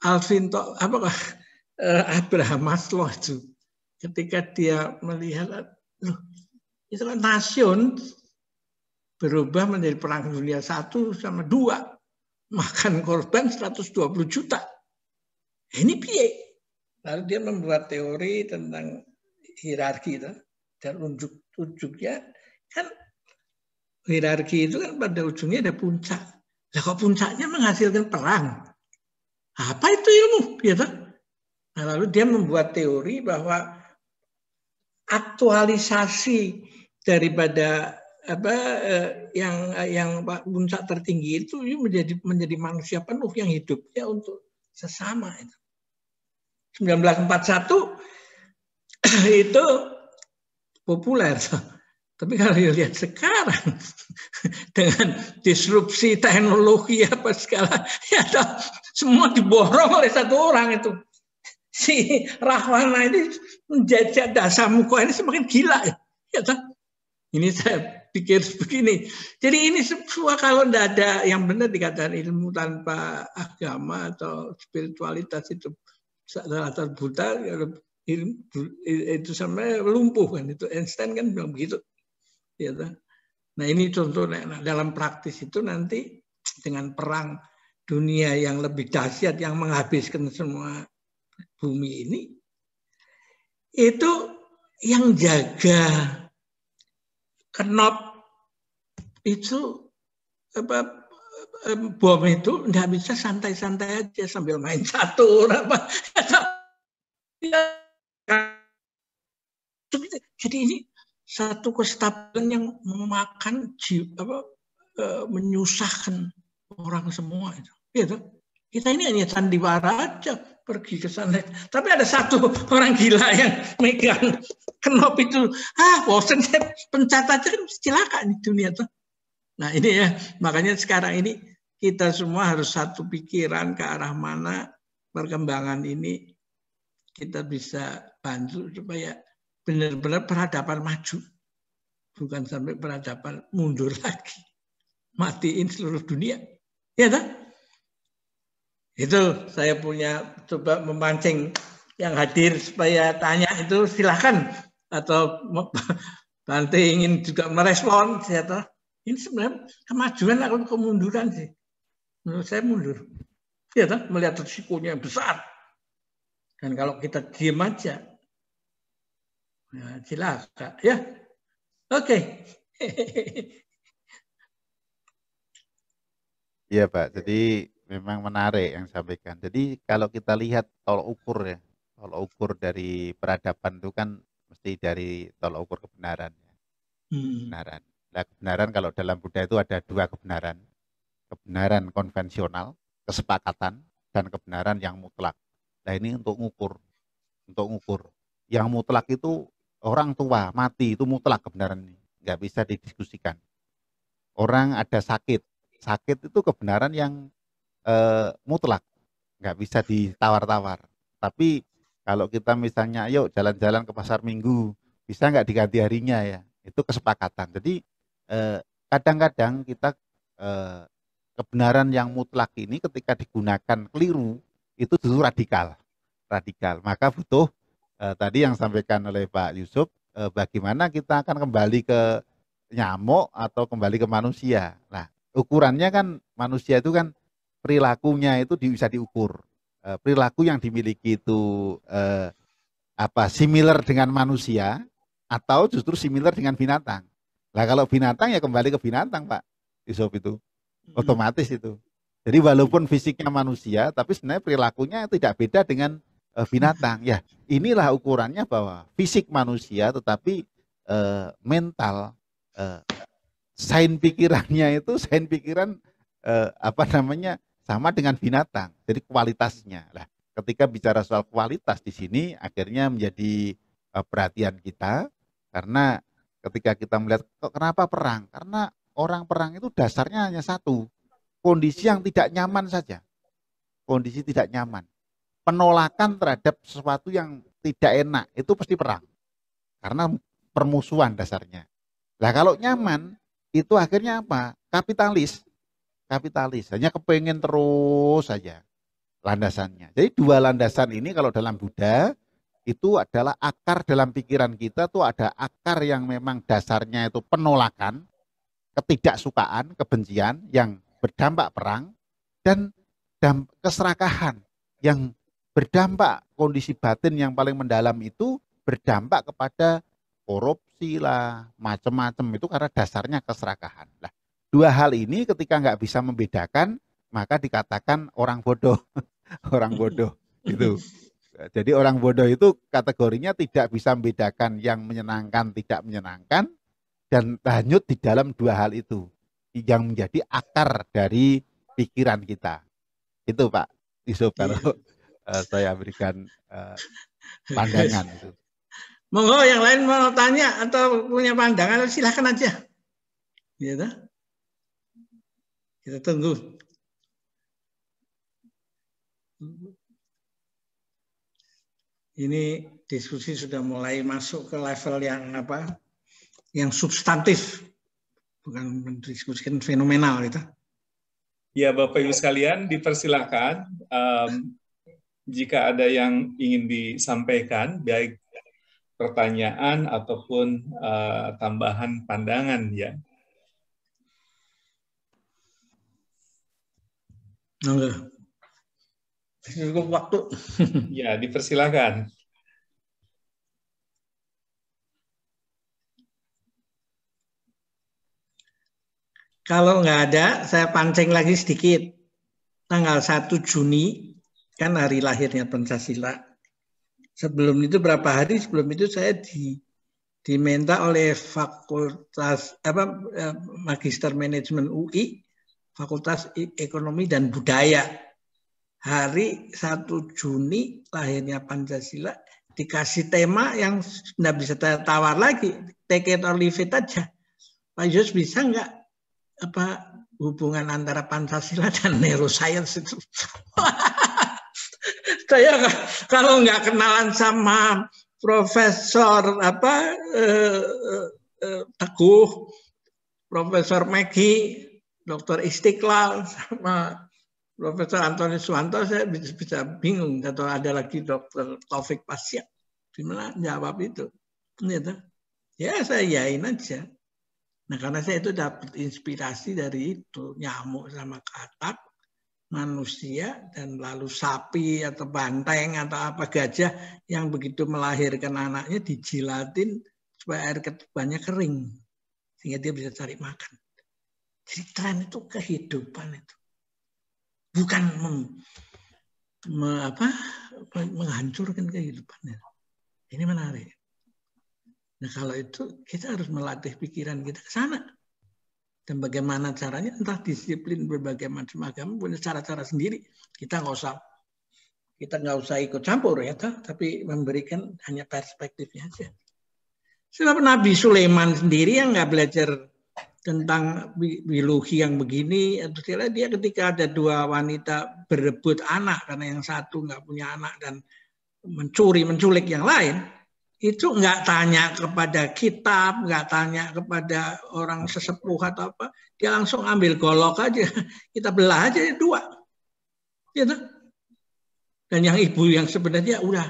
Alvin apa eh, Abraham Maslow itu ketika dia melihat loh, itu kan nasion berubah menjadi perang dunia satu sama dua makan korban 120 juta ini piye lalu dia membuat teori tentang hierarki itu dan unjuk unjuknya kan hierarki itu kan pada ujungnya ada puncak. Lah kok puncaknya menghasilkan perang? Apa itu ilmu? Gitu. Nah, lalu dia membuat teori bahwa aktualisasi daripada apa eh, yang eh, yang puncak tertinggi itu ya menjadi menjadi manusia penuh yang hidupnya untuk sesama itu. 1941 <clears throat> itu populer. Tapi kalau dilihat sekarang <laughs> dengan disrupsi teknologi apa segala, <laughs> ya toh, semua diborong oleh satu orang itu. Si Rahwana ini menjajah dasar muka ini semakin gila. Ya. ya toh. Ini saya pikir begini. Jadi ini semua kalau tidak ada yang benar dikatakan ilmu tanpa agama atau spiritualitas itu latar buta, ilmu, itu sama lumpuh kan itu Einstein kan bilang begitu Gitu. Nah ini contoh nah, nah, dalam praktis itu nanti dengan perang dunia yang lebih dahsyat yang menghabiskan semua bumi ini itu yang jaga kenop itu apa bom itu tidak bisa santai-santai aja sambil main catur apa <laughs> jadi ini satu kestabilan yang memakan jiwa, apa, e, menyusahkan orang semua itu. Gitu. Kita ini hanya sandiwara aja pergi ke sana. Tapi ada satu orang gila yang megang kenop itu, ah bosen saya pencet aja kan celaka di dunia tuh. Nah ini ya makanya sekarang ini kita semua harus satu pikiran ke arah mana perkembangan ini kita bisa bantu supaya benar-benar peradaban maju. Bukan sampai peradaban mundur lagi. Matiin seluruh dunia. Ya tak? Itu saya punya coba memancing yang hadir supaya tanya itu silahkan. Atau <laughs> nanti ingin juga merespon. Saya tahu. Ini sebenarnya kemajuan atau kemunduran sih. Menurut saya mundur. Ya tak? Melihat risikonya yang besar. Dan kalau kita diam aja, Nah, ya. Oke. Okay. <laughs> Iya Pak, jadi memang menarik yang sampaikan. Jadi kalau kita lihat tol ukur ya, tol ukur dari peradaban itu kan mesti dari tol ukur kebenaran. Ya. Hmm. Kebenaran. Nah, kebenaran kalau dalam Buddha itu ada dua kebenaran. Kebenaran konvensional, kesepakatan, dan kebenaran yang mutlak. Nah ini untuk ngukur. Untuk ngukur. Yang mutlak itu orang tua mati itu mutlak kebenaran ini nggak bisa didiskusikan orang ada sakit sakit itu kebenaran yang e, mutlak nggak bisa ditawar-tawar tapi kalau kita misalnya yuk jalan-jalan ke pasar minggu bisa nggak diganti harinya ya itu kesepakatan jadi eh, kadang-kadang e, kita e, kebenaran yang mutlak ini ketika digunakan keliru itu justru radikal radikal maka butuh eh, tadi yang sampaikan oleh Pak Yusuf, eh, bagaimana kita akan kembali ke nyamuk atau kembali ke manusia. Nah, ukurannya kan manusia itu kan perilakunya itu bisa diukur. Eh, perilaku yang dimiliki itu eh, apa similar dengan manusia atau justru similar dengan binatang. Nah, kalau binatang ya kembali ke binatang, Pak Yusuf itu. Otomatis itu. Jadi walaupun fisiknya manusia, tapi sebenarnya perilakunya tidak beda dengan Eh, binatang. Ya, inilah ukurannya bahwa fisik manusia tetapi uh, mental uh, eh, sain pikirannya itu sain pikiran uh, apa namanya sama dengan binatang. Jadi kualitasnya. Lah, ketika bicara soal kualitas di sini akhirnya menjadi uh, perhatian kita karena ketika kita melihat kok kenapa perang? Karena orang perang itu dasarnya hanya satu, kondisi yang tidak nyaman saja. Kondisi tidak nyaman penolakan terhadap sesuatu yang tidak enak itu pasti perang. Karena permusuhan dasarnya. Lah kalau nyaman itu akhirnya apa? Kapitalis. Kapitalis hanya kepengen terus saja landasannya. Jadi dua landasan ini kalau dalam Buddha itu adalah akar dalam pikiran kita tuh ada akar yang memang dasarnya itu penolakan, ketidaksukaan, kebencian yang berdampak perang dan keserakahan yang berdampak kondisi batin yang paling mendalam itu berdampak kepada korupsi lah macam-macam itu karena dasarnya keserakahan lah dua hal ini ketika nggak bisa membedakan maka dikatakan orang bodoh <laughs> orang hmm. bodoh itu <laughs> jadi orang bodoh itu kategorinya tidak bisa membedakan yang menyenangkan tidak menyenangkan dan hanyut di dalam dua hal itu yang menjadi akar dari pikiran kita itu Pak Yusuf iya. kalau uh, saya berikan uh, pandangan itu. Monggo yang lain mau tanya atau punya pandangan silahkan aja. ya Gitu. Kita tunggu. Ini diskusi sudah mulai masuk ke level yang apa? Yang substantif, bukan mendiskusikan fenomenal itu. Ya Bapak Ibu sekalian, dipersilakan um, jika ada yang ingin disampaikan, baik pertanyaan ataupun uh, tambahan pandangan ya. Oke. Cukup waktu. <laughs> ya, dipersilakan. Kalau nggak ada, saya pancing lagi sedikit. Tanggal 1 Juni kan hari lahirnya Pancasila. Sebelum itu berapa hari sebelum itu saya di diminta oleh Fakultas apa eh, Magister Manajemen UI, Fakultas Ekonomi dan Budaya. Hari 1 Juni lahirnya Pancasila dikasih tema yang tidak bisa tawar lagi, take it or leave it aja. Pak Yus bisa nggak apa hubungan antara Pancasila dan neuroscience itu? <laughs> saya <laughs> kalau nggak kenalan sama Profesor apa eh, eh, eh Teguh, Profesor Meki, Dokter Istiqlal sama Profesor Antoni Suwanto saya bisa, bisa bingung atau ada lagi Dokter Taufik Pasya gimana jawab itu gitu. ya saya yain aja nah karena saya itu dapat inspirasi dari itu nyamuk sama katak manusia dan lalu sapi atau banteng atau apa gajah yang begitu melahirkan anaknya dijilatin supaya air ketubannya kering sehingga dia bisa cari makan. Jadi tren itu kehidupan itu bukan meng, me, apa, menghancurkan kehidupannya. Ini menarik. Nah kalau itu kita harus melatih pikiran kita ke sana. Dan bagaimana caranya, entah disiplin berbagai macam agama punya cara-cara sendiri. Kita nggak usah kita nggak usah ikut campur ya, tapi memberikan hanya perspektifnya aja. Sebab Nabi Sulaiman sendiri yang nggak belajar tentang biologi yang begini, dia ketika ada dua wanita berebut anak karena yang satu nggak punya anak dan mencuri menculik yang lain, itu nggak tanya kepada kitab, nggak tanya kepada orang sesepuh atau apa, dia langsung ambil golok aja, <laughs> kita belah aja dua, gitu. Dan yang ibu yang sebenarnya udah,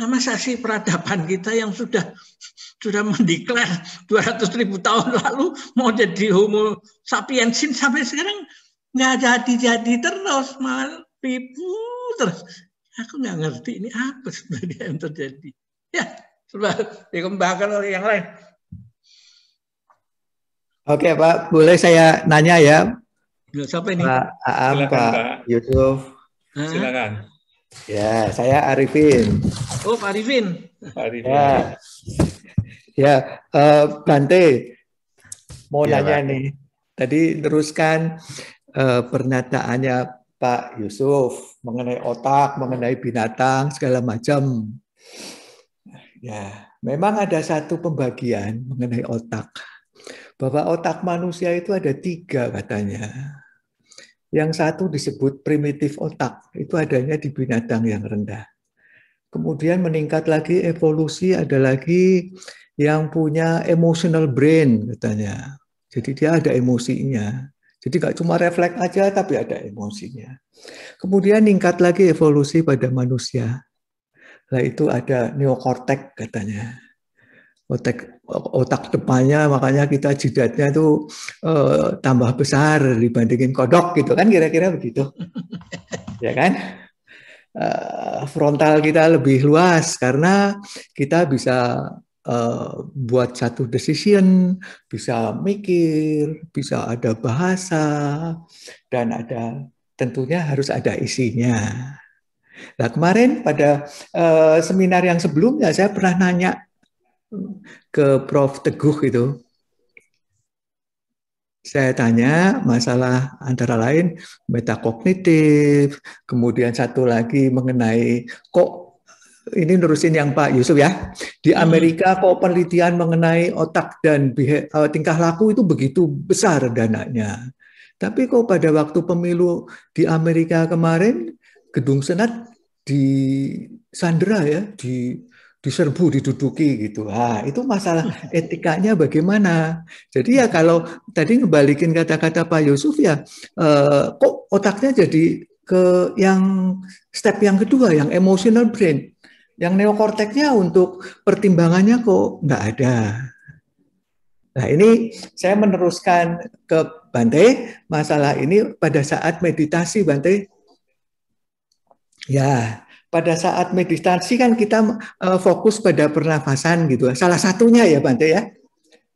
nah masa sih peradaban kita yang sudah <laughs> sudah mendeklar 200 ribu tahun lalu mau jadi homo sapiensin sampai sekarang nggak jadi-jadi terus malah pipu terus. Aku nggak ngerti ini apa sebenarnya yang terjadi ya sudah dikembangkan oleh yang lain. Oke Pak, boleh saya nanya ya? Siapa ini? Pak Aam, Pak, Yusuf. Silakan. Ya, saya Arifin. Oh, Pak Arifin. Arifin. Ya, ya uh, Bante, mau ya, nanya Pak. nih. Tadi teruskan uh, pernyataannya Pak Yusuf mengenai otak, mengenai binatang, segala macam. Ya, memang ada satu pembagian mengenai otak. Bahwa otak manusia itu ada tiga katanya. Yang satu disebut primitif otak, itu adanya di binatang yang rendah. Kemudian meningkat lagi evolusi, ada lagi yang punya emotional brain katanya. Jadi dia ada emosinya. Jadi nggak cuma refleks aja, tapi ada emosinya. Kemudian meningkat lagi evolusi pada manusia lah itu ada neokortek katanya otak otak depannya makanya kita jidatnya itu eh, tambah besar dibandingin kodok gitu kan kira-kira begitu <laughs> ya kan eh, frontal kita lebih luas karena kita bisa eh, buat satu decision bisa mikir bisa ada bahasa dan ada tentunya harus ada isinya Nah kemarin pada uh, seminar yang sebelumnya saya pernah nanya ke Prof. Teguh itu, saya tanya masalah antara lain metakognitif, kemudian satu lagi mengenai kok ini nerusin yang Pak Yusuf ya di hmm. Amerika kok penelitian mengenai otak dan eh, tingkah laku itu begitu besar dananya. Tapi kok pada waktu pemilu di Amerika kemarin gedung senat di Sandra ya, di diserbu, diduduki gitu. Ah, itu masalah <laughs> etikanya bagaimana. Jadi ya kalau tadi ngebalikin kata-kata Pak Yusuf ya, eh, kok otaknya jadi ke yang step yang kedua, yang emotional brain. Yang neokorteknya untuk pertimbangannya kok nggak ada. Nah ini saya meneruskan ke Bante, masalah ini pada saat meditasi Bante Ya, pada saat meditasi kan kita uh, fokus pada pernafasan gitu. Salah satunya ya Bante ya.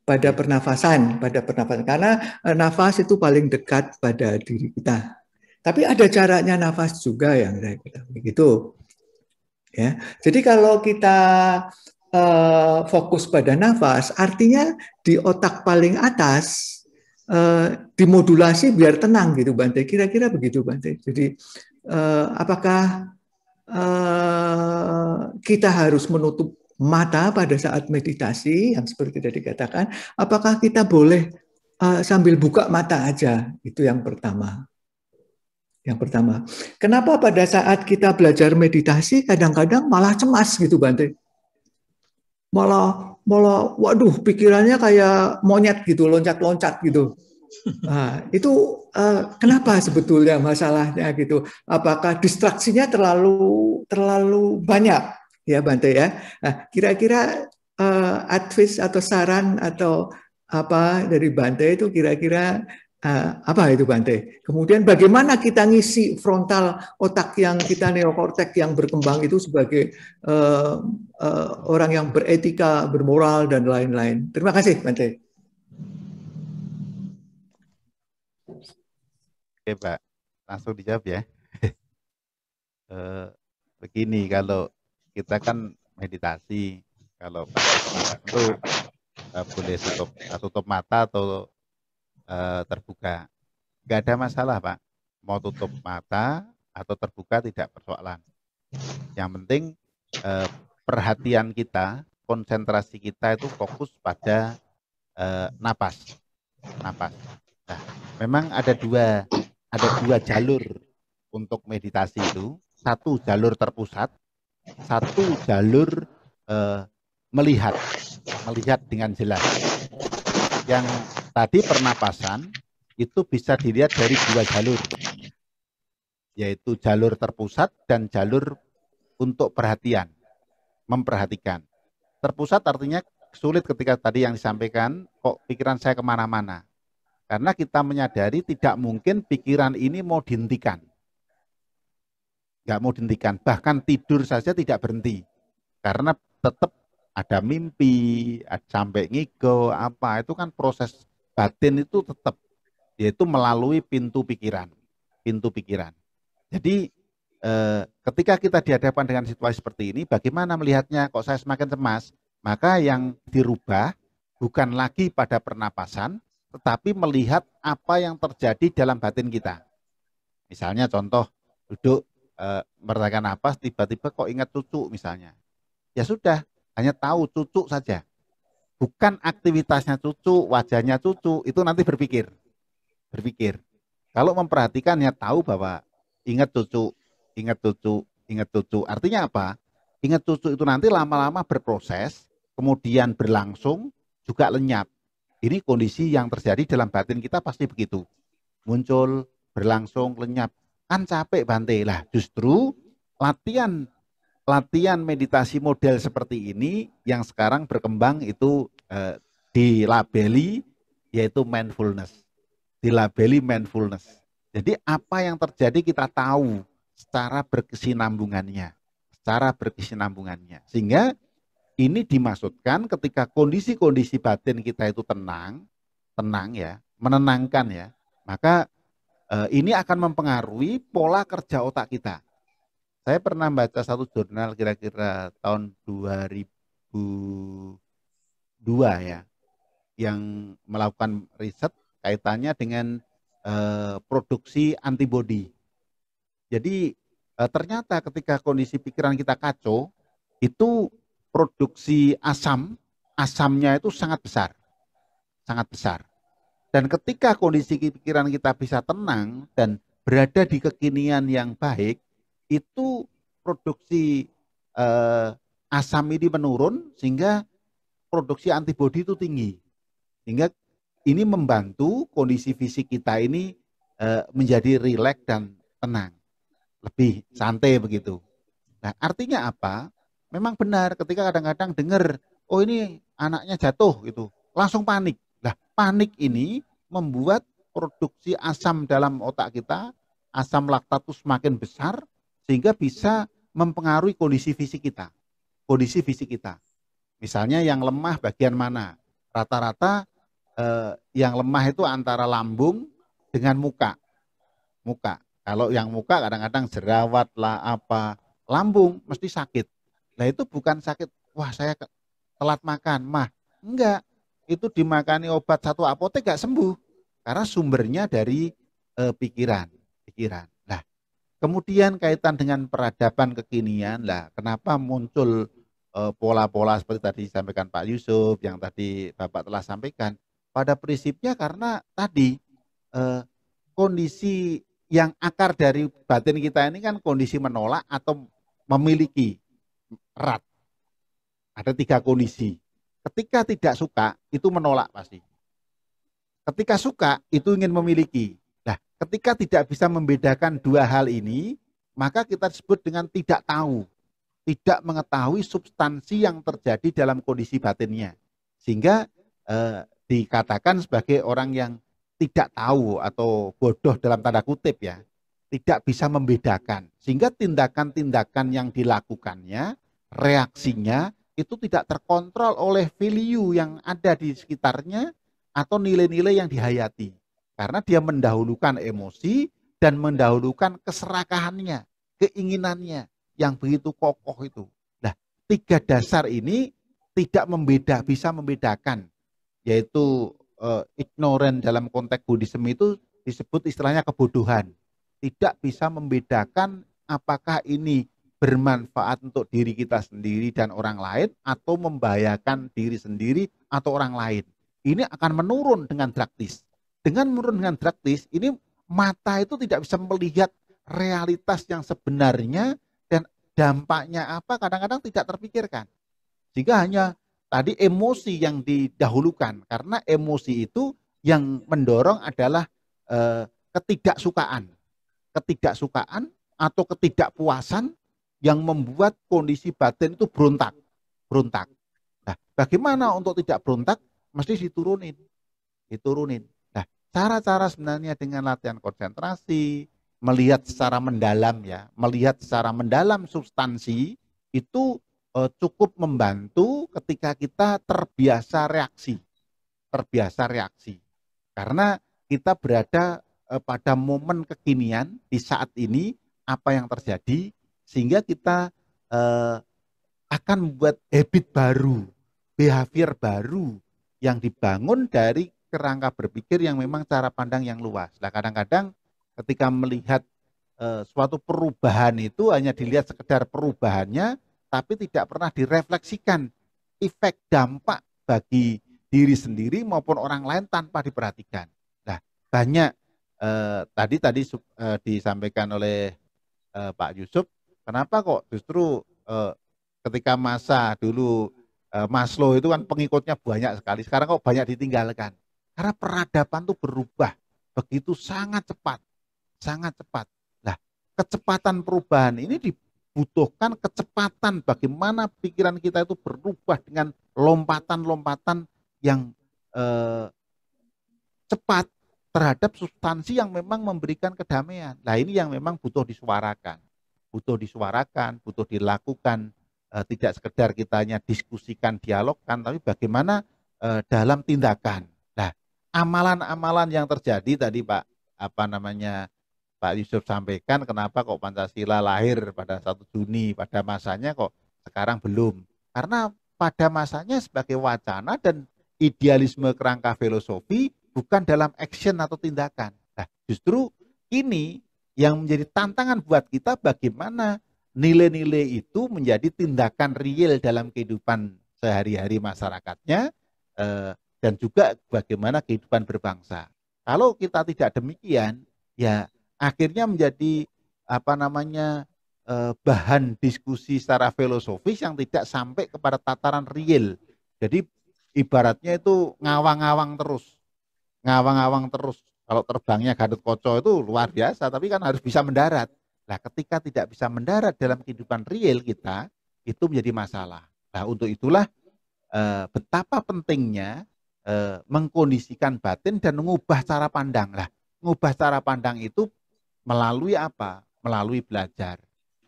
Pada pernafasan, pada pernafasan. Karena uh, nafas itu paling dekat pada diri kita. Tapi ada caranya nafas juga yang saya kira begitu. Ya. Jadi kalau kita uh, fokus pada nafas, artinya di otak paling atas uh, dimodulasi biar tenang gitu Bante. Kira-kira begitu Bante. Jadi uh, apakah uh, kita harus menutup mata pada saat meditasi yang seperti tadi dikatakan, apakah kita boleh uh, sambil buka mata aja? Itu yang pertama. Yang pertama, kenapa pada saat kita belajar meditasi kadang-kadang malah cemas gitu Bante? Malah malah waduh pikirannya kayak monyet gitu, loncat-loncat gitu. Nah, itu uh, kenapa sebetulnya masalahnya gitu? Apakah distraksinya terlalu terlalu banyak ya Bante ya? Nah, kira-kira uh, advice atau saran atau apa dari Bante itu kira-kira uh, apa itu Bante? Kemudian bagaimana kita ngisi frontal otak yang kita neokortek yang berkembang itu sebagai uh, uh, orang yang beretika, bermoral dan lain-lain. Terima kasih Bante. Oke pak langsung dijawab ya. <laughs> e, begini kalau kita kan meditasi, kalau itu e, boleh tutup, eh, tutup mata atau e, terbuka, nggak ada masalah Pak. Mau tutup mata atau terbuka tidak persoalan. Yang penting e, perhatian kita, konsentrasi kita itu fokus pada e, napas, napas. Nah, memang ada dua ada dua jalur untuk meditasi itu. Satu jalur terpusat, satu jalur eh, melihat, melihat dengan jelas. Yang tadi pernapasan itu bisa dilihat dari dua jalur, yaitu jalur terpusat dan jalur untuk perhatian, memperhatikan. Terpusat artinya sulit ketika tadi yang disampaikan, kok pikiran saya kemana-mana. Karena kita menyadari tidak mungkin pikiran ini mau dihentikan. Nggak mau dihentikan. Bahkan tidur saja tidak berhenti. Karena tetap ada mimpi, ada sampai ngigo, apa. Itu kan proses batin itu tetap. Yaitu melalui pintu pikiran. Pintu pikiran. Jadi eh, ketika kita dihadapkan dengan situasi seperti ini, bagaimana melihatnya? Kok saya semakin cemas? Maka yang dirubah bukan lagi pada pernapasan, tetapi melihat apa yang terjadi dalam batin kita. Misalnya contoh duduk e, merasakan nafas tiba-tiba kok ingat cucu misalnya. Ya sudah, hanya tahu cucu saja. Bukan aktivitasnya cucu, wajahnya cucu, itu nanti berpikir. Berpikir. Kalau memperhatikannya tahu bahwa ingat cucu, ingat cucu, ingat cucu. Artinya apa? Ingat cucu itu nanti lama-lama berproses, kemudian berlangsung, juga lenyap. Ini kondisi yang terjadi dalam batin kita pasti begitu. Muncul, berlangsung, lenyap. Kan capek Bante. Lah justru latihan latihan meditasi model seperti ini yang sekarang berkembang itu eh, dilabeli yaitu mindfulness. Dilabeli mindfulness. Jadi apa yang terjadi kita tahu secara berkesinambungannya, secara berkesinambungannya. Sehingga ini dimaksudkan ketika kondisi-kondisi batin kita itu tenang, tenang ya, menenangkan ya, maka e, ini akan mempengaruhi pola kerja otak kita. Saya pernah baca satu jurnal kira-kira tahun 2002 ya, yang melakukan riset kaitannya dengan e, produksi antibodi. Jadi e, ternyata ketika kondisi pikiran kita kacau, itu produksi asam, asamnya itu sangat besar. Sangat besar. Dan ketika kondisi pikiran kita bisa tenang dan berada di kekinian yang baik, itu produksi eh, asam ini menurun sehingga produksi antibodi itu tinggi. Sehingga ini membantu kondisi fisik kita ini eh, menjadi rileks dan tenang. Lebih santai begitu. Nah, artinya apa? memang benar ketika kadang-kadang dengar, oh ini anaknya jatuh gitu, langsung panik. Nah, panik ini membuat produksi asam dalam otak kita, asam laktatus semakin besar, sehingga bisa mempengaruhi kondisi fisik kita. Kondisi fisik kita. Misalnya yang lemah bagian mana? Rata-rata eh, yang lemah itu antara lambung dengan muka. Muka. Kalau yang muka kadang-kadang jerawat lah apa, lambung mesti sakit. Nah itu bukan sakit, wah saya telat makan, mah. Enggak, itu dimakani obat satu apotek gak sembuh. Karena sumbernya dari e, pikiran, pikiran. Nah, kemudian kaitan dengan peradaban kekinian, lah kenapa muncul eh, pola-pola seperti tadi disampaikan Pak Yusuf, yang tadi Bapak telah sampaikan, pada prinsipnya karena tadi e, kondisi yang akar dari batin kita ini kan kondisi menolak atau memiliki erat. Ada tiga kondisi. Ketika tidak suka, itu menolak pasti. Ketika suka, itu ingin memiliki. Nah, ketika tidak bisa membedakan dua hal ini, maka kita sebut dengan tidak tahu. Tidak mengetahui substansi yang terjadi dalam kondisi batinnya. Sehingga eh, dikatakan sebagai orang yang tidak tahu atau bodoh dalam tanda kutip ya. Tidak bisa membedakan. Sehingga tindakan-tindakan yang dilakukannya reaksinya itu tidak terkontrol oleh value yang ada di sekitarnya atau nilai-nilai yang dihayati. Karena dia mendahulukan emosi dan mendahulukan keserakahannya, keinginannya yang begitu kokoh itu. Nah, tiga dasar ini tidak membeda, bisa membedakan, yaitu eh, ignoran dalam konteks Buddhisme itu disebut istilahnya kebodohan. Tidak bisa membedakan apakah ini bermanfaat untuk diri kita sendiri dan orang lain atau membahayakan diri sendiri atau orang lain. Ini akan menurun dengan praktis. Dengan menurun dengan praktis, ini mata itu tidak bisa melihat realitas yang sebenarnya dan dampaknya apa kadang-kadang tidak terpikirkan. Sehingga hanya tadi emosi yang didahulukan karena emosi itu yang mendorong adalah eh, ketidaksukaan. Ketidaksukaan atau ketidakpuasan yang membuat kondisi batin itu berontak. Berontak. Nah, bagaimana untuk tidak berontak? Mesti diturunin. Diturunin. Nah, cara-cara sebenarnya dengan latihan konsentrasi, melihat secara mendalam ya, melihat secara mendalam substansi itu eh, cukup membantu ketika kita terbiasa reaksi. Terbiasa reaksi. Karena kita berada eh, pada momen kekinian di saat ini apa yang terjadi sehingga kita eh, akan membuat habit baru, behavior baru yang dibangun dari kerangka berpikir yang memang cara pandang yang luas. Nah, kadang-kadang ketika melihat eh, suatu perubahan itu hanya dilihat sekedar perubahannya, tapi tidak pernah direfleksikan efek dampak bagi diri sendiri maupun orang lain tanpa diperhatikan. Nah, banyak eh, tadi tadi eh, disampaikan oleh Pak Yusuf Kenapa kok justru eh, ketika masa dulu eh, Maslow itu kan pengikutnya banyak sekali, sekarang kok banyak ditinggalkan? Karena peradaban itu berubah begitu sangat cepat, sangat cepat. Nah, kecepatan perubahan ini dibutuhkan kecepatan bagaimana pikiran kita itu berubah dengan lompatan-lompatan yang eh, cepat terhadap substansi yang memang memberikan kedamaian. Nah ini yang memang butuh disuarakan butuh disuarakan, butuh dilakukan, e, tidak sekedar kitanya diskusikan, dialogkan, tapi bagaimana e, dalam tindakan. Nah, amalan-amalan yang terjadi tadi Pak apa namanya Pak Yusuf sampaikan kenapa kok Pancasila lahir pada satu Juni pada masanya kok sekarang belum karena pada masanya sebagai wacana dan idealisme kerangka filosofi bukan dalam action atau tindakan nah, justru ini yang menjadi tantangan buat kita bagaimana nilai-nilai itu menjadi tindakan real dalam kehidupan sehari-hari masyarakatnya eh, dan juga bagaimana kehidupan berbangsa. Kalau kita tidak demikian, ya akhirnya menjadi apa namanya eh, bahan diskusi secara filosofis yang tidak sampai kepada tataran real. Jadi ibaratnya itu ngawang-ngawang terus, ngawang-ngawang terus kalau terbangnya Gatot Koco itu luar biasa, tapi kan harus bisa mendarat. Nah, ketika tidak bisa mendarat dalam kehidupan real kita, itu menjadi masalah. Nah, untuk itulah e, betapa pentingnya e, mengkondisikan batin dan mengubah cara pandang. Lah, mengubah cara pandang itu melalui apa? Melalui belajar,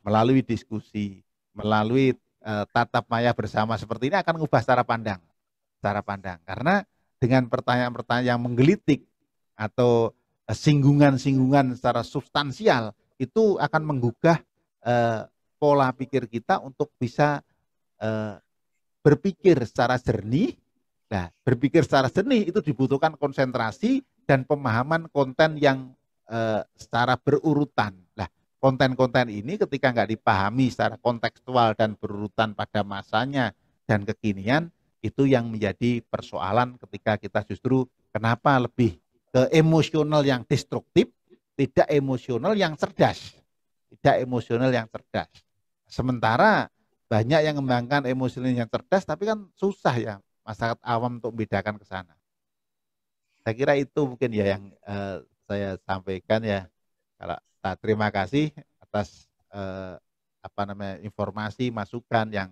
melalui diskusi, melalui e, tatap maya bersama seperti ini akan mengubah cara pandang. Cara pandang. Karena dengan pertanyaan-pertanyaan yang menggelitik atau eh, singgungan-singgungan secara substansial itu akan menggugah eh, pola pikir kita untuk bisa eh, berpikir secara jernih. Nah, berpikir secara jernih itu dibutuhkan konsentrasi dan pemahaman konten yang eh, secara berurutan. Nah, konten-konten ini ketika nggak dipahami secara kontekstual dan berurutan pada masanya dan kekinian, itu yang menjadi persoalan ketika kita justru kenapa lebih ke emosional yang destruktif, tidak emosional yang cerdas. Tidak emosional yang cerdas. Sementara banyak yang mengembangkan emosional yang cerdas, tapi kan susah ya masyarakat awam untuk membedakan ke sana. Saya kira itu mungkin ya yang uh, saya sampaikan ya. Kalau nah, terima kasih atas uh, apa namanya informasi masukan yang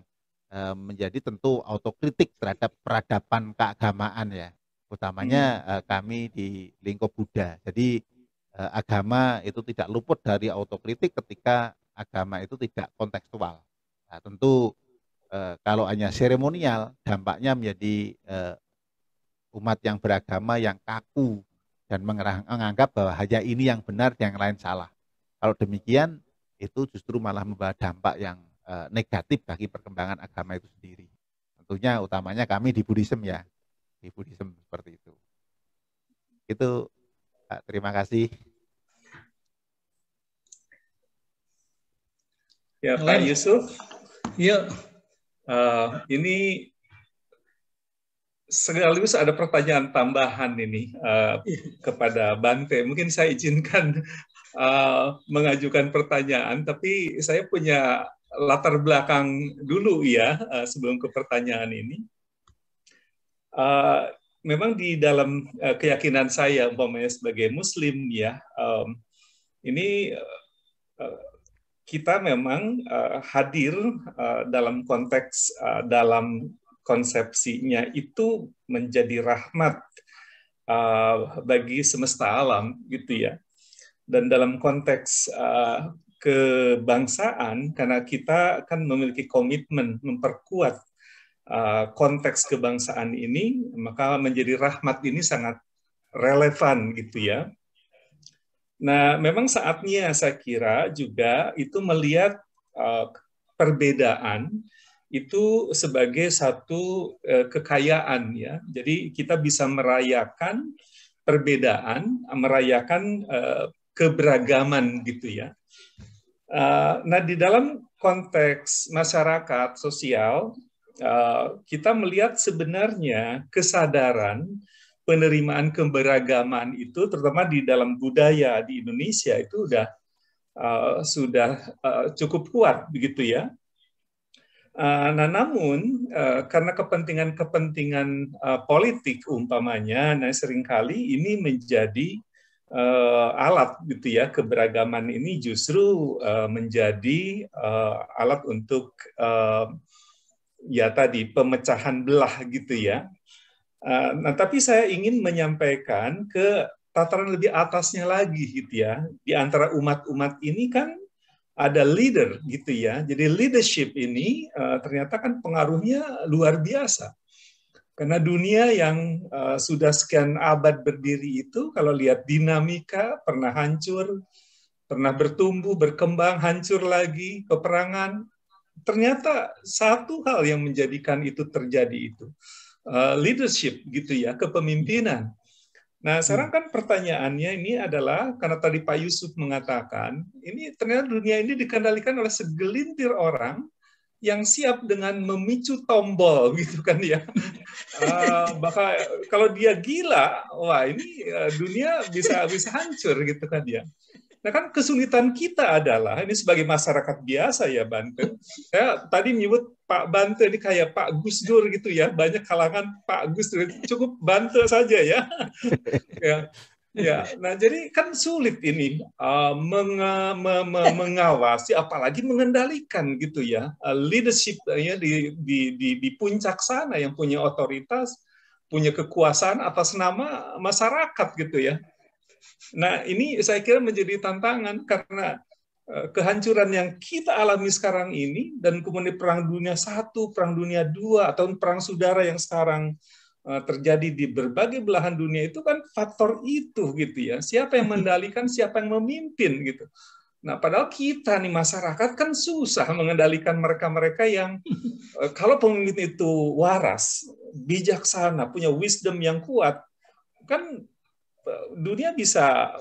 uh, menjadi tentu autokritik terhadap peradaban keagamaan ya utamanya hmm. Eh, kami di lingkup Buddha. Jadi eh, agama itu tidak luput dari autokritik ketika agama itu tidak kontekstual. Nah, tentu eh, kalau hanya seremonial dampaknya menjadi umat yang beragama yang kaku dan menganggap bahwa hanya ini yang benar yang lain salah. Kalau demikian itu justru malah membawa dampak yang negatif bagi perkembangan agama itu sendiri. Tentunya utamanya kami di Buddhism ya, di Buddhism <laughs> seperti itu. Itu terima kasih. Ya Pak Yusuf. Ya. Uh, ini sekaligus ada pertanyaan tambahan ini uh, kepada Bante. Mungkin saya izinkan uh, mengajukan pertanyaan, tapi saya punya latar belakang dulu ya uh, sebelum ke pertanyaan ini. Eh, memang di dalam uh, keyakinan saya umpamanya sebagai muslim ya um, ini uh, kita memang uh, hadir uh, dalam konteks uh, dalam konsepsinya itu menjadi rahmat uh, bagi semesta alam gitu ya dan dalam konteks uh, kebangsaan karena kita kan memiliki komitmen memperkuat Eh, konteks kebangsaan ini, maka menjadi rahmat ini sangat relevan gitu ya. Nah, memang saatnya saya kira juga itu melihat eh, perbedaan itu sebagai satu eh, kekayaan ya. Jadi kita bisa merayakan perbedaan, merayakan keberagaman gitu ya. nah, di dalam konteks masyarakat sosial Eh, kita melihat sebenarnya kesadaran penerimaan keberagaman itu, terutama di dalam budaya di Indonesia itu eh, sudah sudah eh, cukup kuat begitu ya. Uh, nah, namun karena kepentingan-kepentingan politik umpamanya, nah seringkali ini menjadi alat gitu ya keberagaman ini justru menjadi alat untuk ya tadi pemecahan belah gitu ya. Eh, nah, tapi saya ingin menyampaikan ke tataran lebih atasnya lagi gitu ya. Di antara umat-umat ini kan ada leader gitu ya. Jadi leadership ini eh, ternyata kan pengaruhnya luar biasa. Karena dunia yang eh, sudah sekian abad berdiri itu kalau lihat dinamika pernah hancur, pernah bertumbuh, berkembang, hancur lagi, peperangan, ternyata satu hal yang menjadikan itu terjadi itu eh, leadership gitu ya kepemimpinan. Nah sekarang hmm. kan pertanyaannya ini adalah karena tadi Pak Yusuf mengatakan ini ternyata dunia ini dikendalikan oleh segelintir orang yang siap dengan memicu tombol <laughs> gitu kan ya. Eh, bahkan kalau dia gila, wah ini eh, dunia bisa bisa hancur gitu kan ya. Nah kan kesulitan kita adalah ini sebagai masyarakat biasa ya Banten. ya tadi menyebut Pak Banten ini kayak Pak Gus Dur gitu ya. Banyak kalangan Pak Gus Dur. Cukup Banten saja ya. <laughs> ya. Ya, nah jadi kan sulit ini uh, eh, meng, me, me, mengawasi, apalagi mengendalikan gitu ya uh, leadership eh, ya di, di di di puncak sana yang punya otoritas, punya kekuasaan atas nama masyarakat gitu ya Nah, ini saya kira menjadi tantangan karena eh, kehancuran yang kita alami sekarang ini dan kemudian perang dunia satu, perang dunia dua atau perang saudara yang sekarang eh, terjadi di berbagai belahan dunia itu kan faktor itu gitu ya. Siapa yang mendalikan, siapa yang memimpin gitu. Nah, padahal kita nih masyarakat kan susah mengendalikan mereka-mereka yang eh, kalau pemimpin itu waras, bijaksana, punya wisdom yang kuat, kan dunia bisa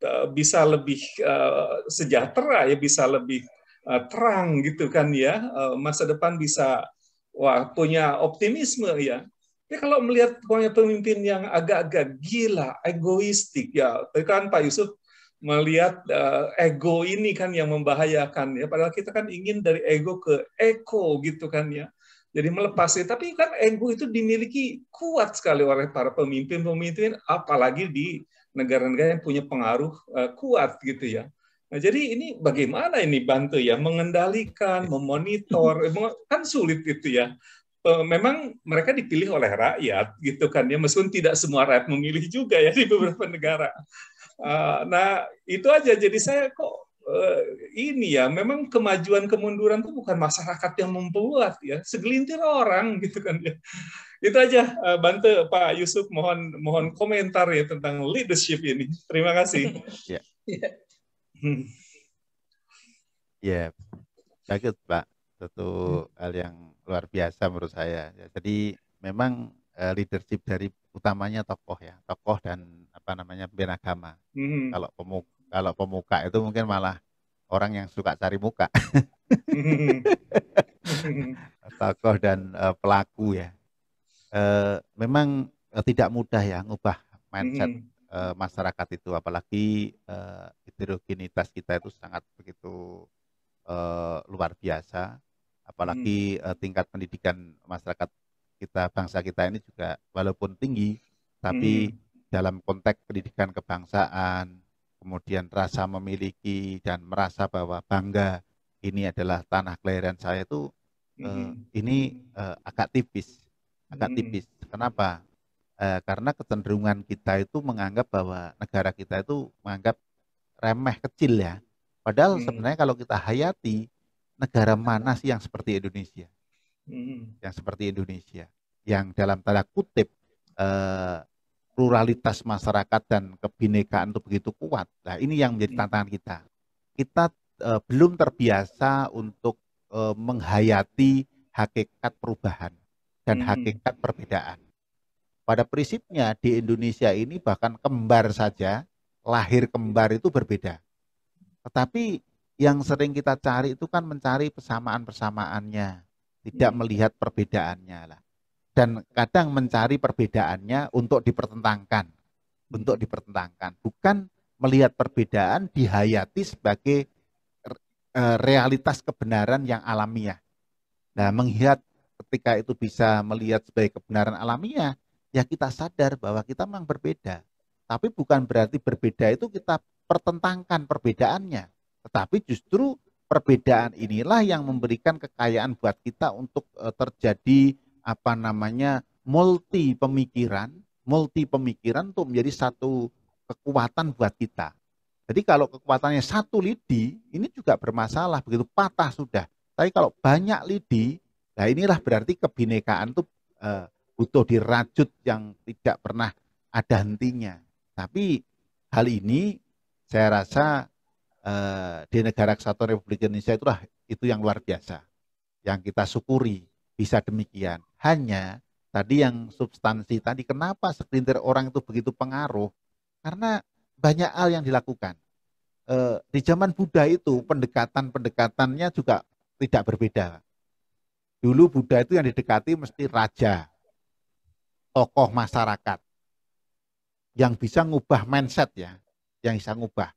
eh, bisa lebih eh, sejahtera ya bisa lebih eh, terang gitu kan ya masa depan bisa wah punya optimisme ya tapi kalau melihat punya pemimpin yang agak-agak gila egoistik ya tapi kan Pak Yusuf melihat uh, ego ini kan yang membahayakan ya padahal kita kan ingin dari ego ke eko gitu kan ya jadi melepas tapi kan ego itu dimiliki kuat sekali oleh para pemimpin-pemimpin apalagi di negara-negara yang punya pengaruh eh, kuat gitu ya Nah, jadi ini bagaimana ini bantu ya mengendalikan, iya. memonitor, <laughs> kan sulit gitu ya. Eh, memang mereka dipilih oleh rakyat gitu kan ya, meskipun tidak semua rakyat memilih juga ya di beberapa negara. Eh, nah itu aja. Jadi saya kok Eh, ini ya memang kemajuan kemunduran itu bukan masyarakat yang membuat ya segelintir orang <laughs> gitu kan ya itu aja eh, bantu Pak Yusuf mohon mohon komentar ya tentang leadership ini terima kasih <laughs> ya ya. Hmm. ya bagus Pak satu hmm. hal yang luar biasa menurut saya ya, jadi memang uh, leadership dari utamanya tokoh ya tokoh dan apa namanya pemimpin agama -hmm. kalau pemuka kalau pemuka itu mungkin malah orang yang suka cari muka. <laughs> Tokoh dan uh, pelaku ya. Uh, memang uh, tidak mudah ya ngubah mindset uh, masyarakat itu apalagi uh, heterogenitas kita itu sangat begitu uh, luar biasa apalagi uh, tingkat pendidikan masyarakat kita bangsa kita ini juga walaupun tinggi tapi dalam konteks pendidikan kebangsaan kemudian rasa memiliki dan merasa bahwa bangga ini adalah tanah kelahiran saya itu eh, mm-hmm. ini uh, agak tipis, agak mm tipis. Kenapa? uh, karena kecenderungan kita itu menganggap bahwa negara kita itu menganggap remeh kecil ya. Padahal mm sebenarnya kalau kita hayati negara mana sih yang seperti Indonesia? mm Yang seperti Indonesia, yang dalam tanda kutip uh, pluralitas masyarakat dan kebinekaan itu begitu kuat. Nah, ini yang menjadi tantangan kita. Kita e, belum terbiasa untuk e, menghayati hakikat perubahan dan hmm. hakikat perbedaan. Pada prinsipnya di Indonesia ini bahkan kembar saja, lahir kembar itu berbeda. Tetapi yang sering kita cari itu kan mencari persamaan-persamaannya, tidak hmm. melihat perbedaannya lah dan kadang mencari perbedaannya untuk dipertentangkan, untuk dipertentangkan, bukan melihat perbedaan dihayati sebagai eh, realitas kebenaran yang alamiah. Nah, menghiat ketika itu bisa melihat sebagai kebenaran alamiah, ya kita sadar bahwa kita memang berbeda. Tapi bukan berarti berbeda itu kita pertentangkan perbedaannya, tetapi justru perbedaan inilah yang memberikan kekayaan buat kita untuk eh, terjadi apa namanya multi pemikiran, multi pemikiran untuk menjadi satu kekuatan buat kita. Jadi kalau kekuatannya satu lidi, ini juga bermasalah, begitu patah sudah. Tapi kalau banyak lidi, nah inilah berarti kebinekaan itu e, eh, butuh dirajut yang tidak pernah ada hentinya. Tapi hal ini saya rasa e, di negara kesatuan Republik Indonesia itulah itu yang luar biasa, yang kita syukuri bisa demikian. Hanya tadi yang substansi tadi, kenapa sekelintir orang itu begitu pengaruh? Karena banyak hal yang dilakukan. E, di zaman Buddha itu pendekatan-pendekatannya juga tidak berbeda. Dulu Buddha itu yang didekati mesti raja, tokoh masyarakat yang bisa ngubah mindset ya, yang bisa ngubah.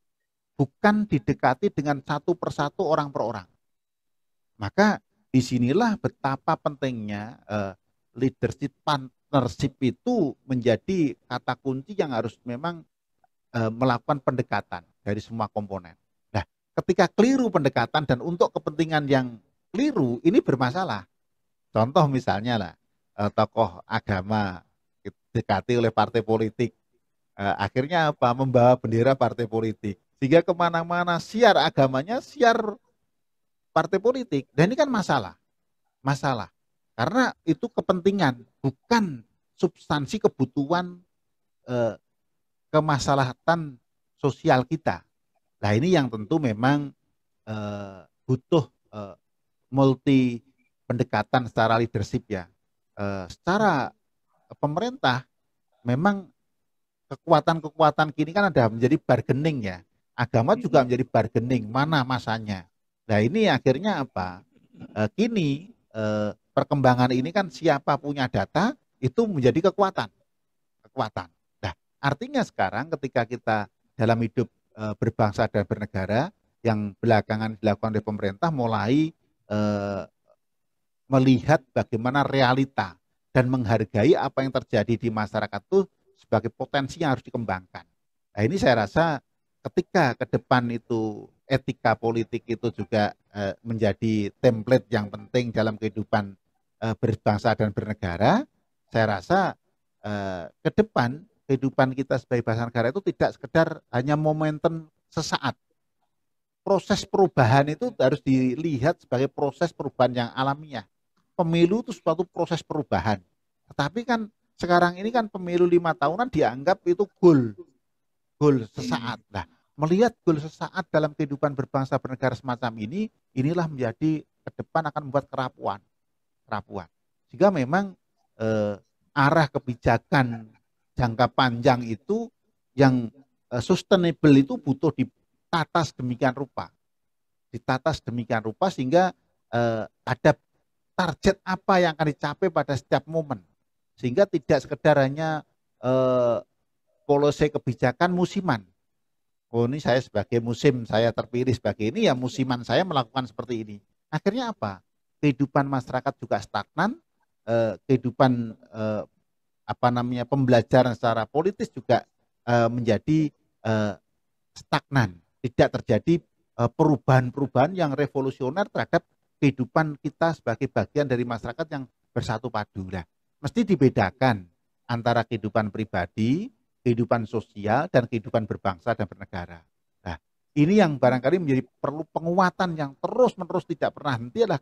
Bukan didekati dengan satu persatu orang per orang. Maka disinilah betapa pentingnya eh, leadership partnership itu menjadi kata kunci yang harus memang e, melakukan pendekatan dari semua komponen. Nah, ketika keliru pendekatan dan untuk kepentingan yang keliru ini bermasalah. Contoh misalnya lah e, tokoh agama didekati oleh partai politik, e, akhirnya apa membawa bendera partai politik sehingga kemana-mana siar agamanya siar partai politik dan ini kan masalah, masalah. Karena itu kepentingan, bukan substansi kebutuhan eh, kemaslahatan sosial kita. Nah ini yang tentu memang eh, butuh eh, multi pendekatan secara leadership ya. Eh, secara pemerintah memang kekuatan-kekuatan kini kan ada menjadi bargaining ya. Agama juga mm-hmm. menjadi bargaining, mana masanya. Nah ini akhirnya apa? E, kini e, perkembangan ini kan siapa punya data itu menjadi kekuatan. Kekuatan. Nah, artinya sekarang ketika kita dalam hidup e, berbangsa dan bernegara yang belakangan dilakukan oleh pemerintah mulai e, melihat bagaimana realita dan menghargai apa yang terjadi di masyarakat itu sebagai potensi yang harus dikembangkan. Nah, ini saya rasa ketika ke depan itu etika politik itu juga eh, menjadi template yang penting dalam kehidupan uh, berbangsa dan bernegara, saya rasa uh, ke depan kehidupan kita sebagai bangsa negara itu tidak sekedar hanya momentum sesaat. Proses perubahan itu harus dilihat sebagai proses perubahan yang alamiah. Pemilu itu suatu proses perubahan. Tetapi kan sekarang ini kan pemilu lima tahunan dianggap itu goal. Goal sesaat. Nah, melihat goal sesaat dalam kehidupan berbangsa bernegara semacam ini, inilah menjadi ke depan akan membuat kerapuan kerapuan. Sehingga memang eh, arah kebijakan jangka panjang itu yang eh, sustainable itu butuh ditata demikian rupa. Ditata demikian rupa sehingga eh, ada target apa yang akan dicapai pada setiap momen. Sehingga tidak sekedar hanya eh, polose kebijakan musiman. Oh ini saya sebagai musim, saya terpilih sebagai ini, ya musiman saya melakukan seperti ini. Akhirnya apa? kehidupan masyarakat juga stagnan, eh, kehidupan eh, apa namanya pembelajaran secara politis juga eh, menjadi eh, stagnan, tidak terjadi eh, perubahan-perubahan yang revolusioner terhadap kehidupan kita sebagai bagian dari masyarakat yang bersatu padu. Nah, mesti dibedakan antara kehidupan pribadi, kehidupan sosial, dan kehidupan berbangsa dan bernegara. Nah, ini yang barangkali menjadi perlu penguatan yang terus-menerus tidak pernah henti adalah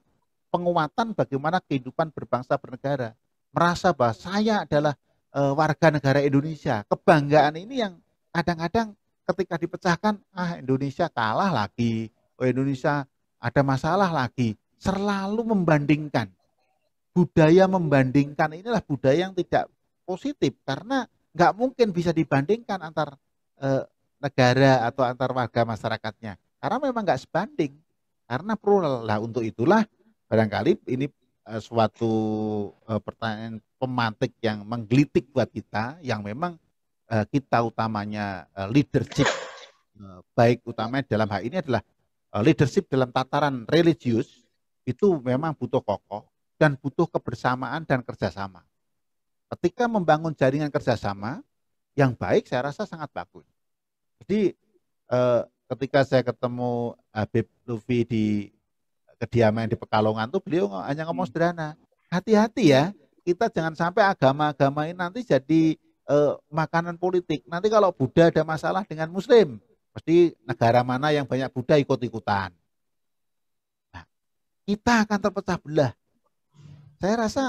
penguatan bagaimana kehidupan berbangsa bernegara. Merasa bahwa saya adalah e, warga negara Indonesia. Kebanggaan ini yang kadang-kadang ketika dipecahkan, ah Indonesia kalah lagi, oh Indonesia ada masalah lagi. Selalu membandingkan. Budaya membandingkan inilah budaya yang tidak positif karena nggak mungkin bisa dibandingkan antar e, negara atau antar warga masyarakatnya karena memang nggak sebanding karena plural lah untuk itulah barangkali ini uh, suatu uh, pertanyaan pemantik yang menggelitik buat kita yang memang uh, kita utamanya uh, leadership uh, baik utamanya dalam hal ini adalah uh, leadership dalam tataran religius itu memang butuh kokoh dan butuh kebersamaan dan kerjasama. Ketika membangun jaringan kerjasama yang baik, saya rasa sangat bagus. Jadi eh, ketika saya ketemu Habib Lufi di kediaman di Pekalongan tuh beliau hanya ngomong hmm. sederhana, hati-hati ya, kita jangan sampai agama-agama ini nanti jadi uh, makanan politik. Nanti kalau Buddha ada masalah dengan Muslim, pasti negara mana yang banyak Buddha ikut-ikutan. Nah, kita akan terpecah belah. Saya rasa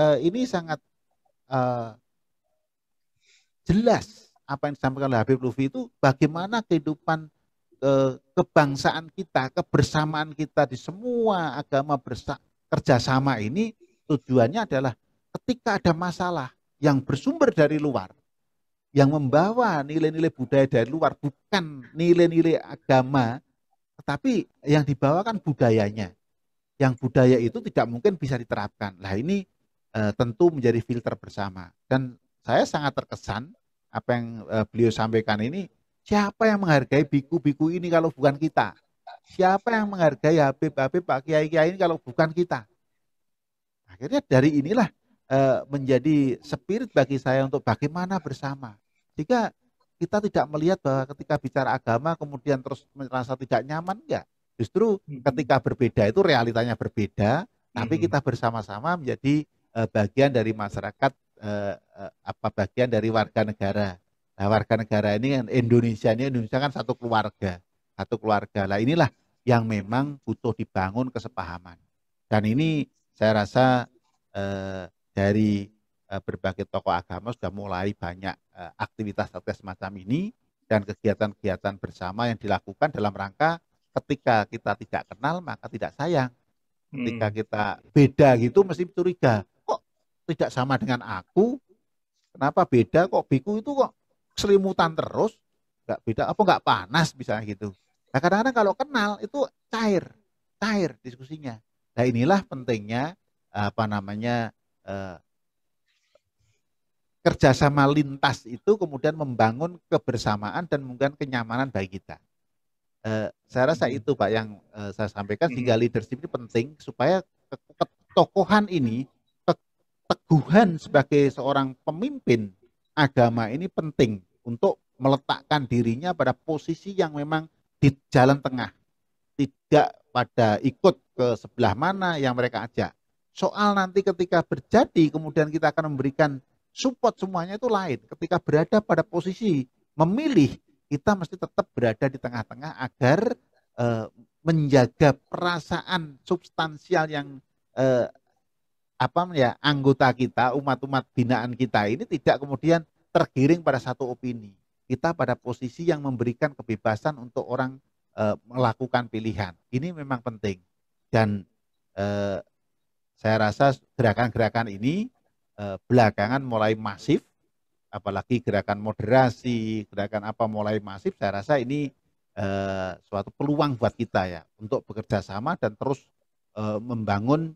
uh, ini sangat uh, jelas apa yang disampaikan oleh Habib Lufi itu bagaimana kehidupan Eh, kebangsaan kita, kebersamaan kita di semua agama bersa kerjasama ini tujuannya adalah ketika ada masalah yang bersumber dari luar, yang membawa nilai-nilai budaya dari luar, bukan nilai-nilai agama, tetapi yang dibawakan budayanya. Yang budaya itu tidak mungkin bisa diterapkan. Nah ini e, tentu menjadi filter bersama. Dan saya sangat terkesan apa yang e, beliau sampaikan ini Siapa yang menghargai biku-biku ini kalau bukan kita? Siapa yang menghargai Habib-Habib Pak Kiai-Kiai ini kalau bukan kita? Akhirnya dari inilah e, menjadi spirit bagi saya untuk bagaimana bersama. Jika kita tidak melihat bahwa ketika bicara agama kemudian terus merasa tidak nyaman, enggak. Justru hmm. ketika berbeda itu realitanya berbeda, tapi hmm. kita bersama-sama menjadi e, bagian dari masyarakat, e, e, apa bagian dari warga negara Nah, warga negara ini kan Indonesia ini Indonesia kan satu keluarga, satu keluarga. Lah inilah yang memang butuh dibangun kesepahaman. Dan ini saya rasa eh, dari eh, berbagai tokoh agama sudah mulai banyak eh, aktivitas-aktivitas semacam ini dan kegiatan-kegiatan bersama yang dilakukan dalam rangka ketika kita tidak kenal maka tidak sayang. Ketika hmm. kita beda gitu mesti curiga. Kok tidak sama dengan aku? Kenapa beda kok biku itu kok selimutan terus, nggak beda apa nggak panas misalnya gitu. Nah kadang-kadang kalau kenal itu cair, cair diskusinya. Nah inilah pentingnya apa namanya eh, kerjasama lintas itu kemudian membangun kebersamaan dan mungkin kenyamanan bagi kita. Eh, saya rasa hmm. itu Pak yang eh, saya sampaikan sehingga hmm. leadership ini penting supaya ketokohan ini keteguhan sebagai seorang pemimpin agama ini penting untuk meletakkan dirinya pada posisi yang memang di jalan tengah. Tidak pada ikut ke sebelah mana yang mereka ajak. Soal nanti ketika berjadi kemudian kita akan memberikan support semuanya itu lain. Ketika berada pada posisi memilih, kita mesti tetap berada di tengah-tengah agar e, menjaga perasaan substansial yang e, apa ya anggota kita, umat-umat binaan kita ini tidak kemudian tergiring pada satu opini. Kita pada posisi yang memberikan kebebasan untuk orang e, melakukan pilihan. Ini memang penting. Dan e, saya rasa gerakan-gerakan ini e, belakangan mulai masif, apalagi gerakan moderasi, gerakan apa mulai masif. Saya rasa ini e, suatu peluang buat kita ya untuk bekerja sama dan terus e, membangun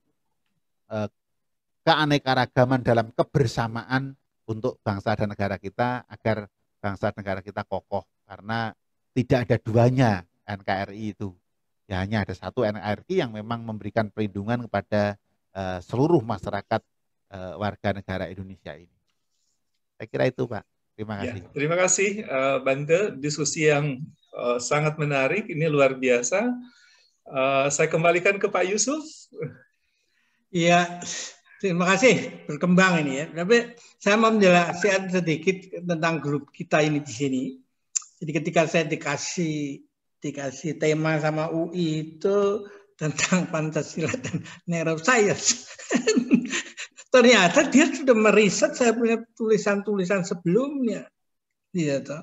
e, keanekaragaman dalam kebersamaan untuk bangsa dan negara kita agar bangsa dan negara kita kokoh karena tidak ada duanya NKRI itu ya hanya ada satu NKRI yang memang memberikan perlindungan kepada uh, seluruh masyarakat uh, warga negara Indonesia ini. Saya kira itu Pak. Terima ya, kasih. Ya, terima kasih uh, eh, Bante, diskusi yang uh, sangat menarik, ini luar biasa. Uh, saya kembalikan ke Pak Yusuf. Iya, Terima kasih berkembang ini ya. Tapi saya mau menjelaskan sedikit tentang grup kita ini di sini. Jadi ketika saya dikasih dikasih tema sama UI itu tentang <laughs> Pancasila dan neuroscience. <laughs> Ternyata dia sudah meriset saya punya tulisan-tulisan sebelumnya. Iya toh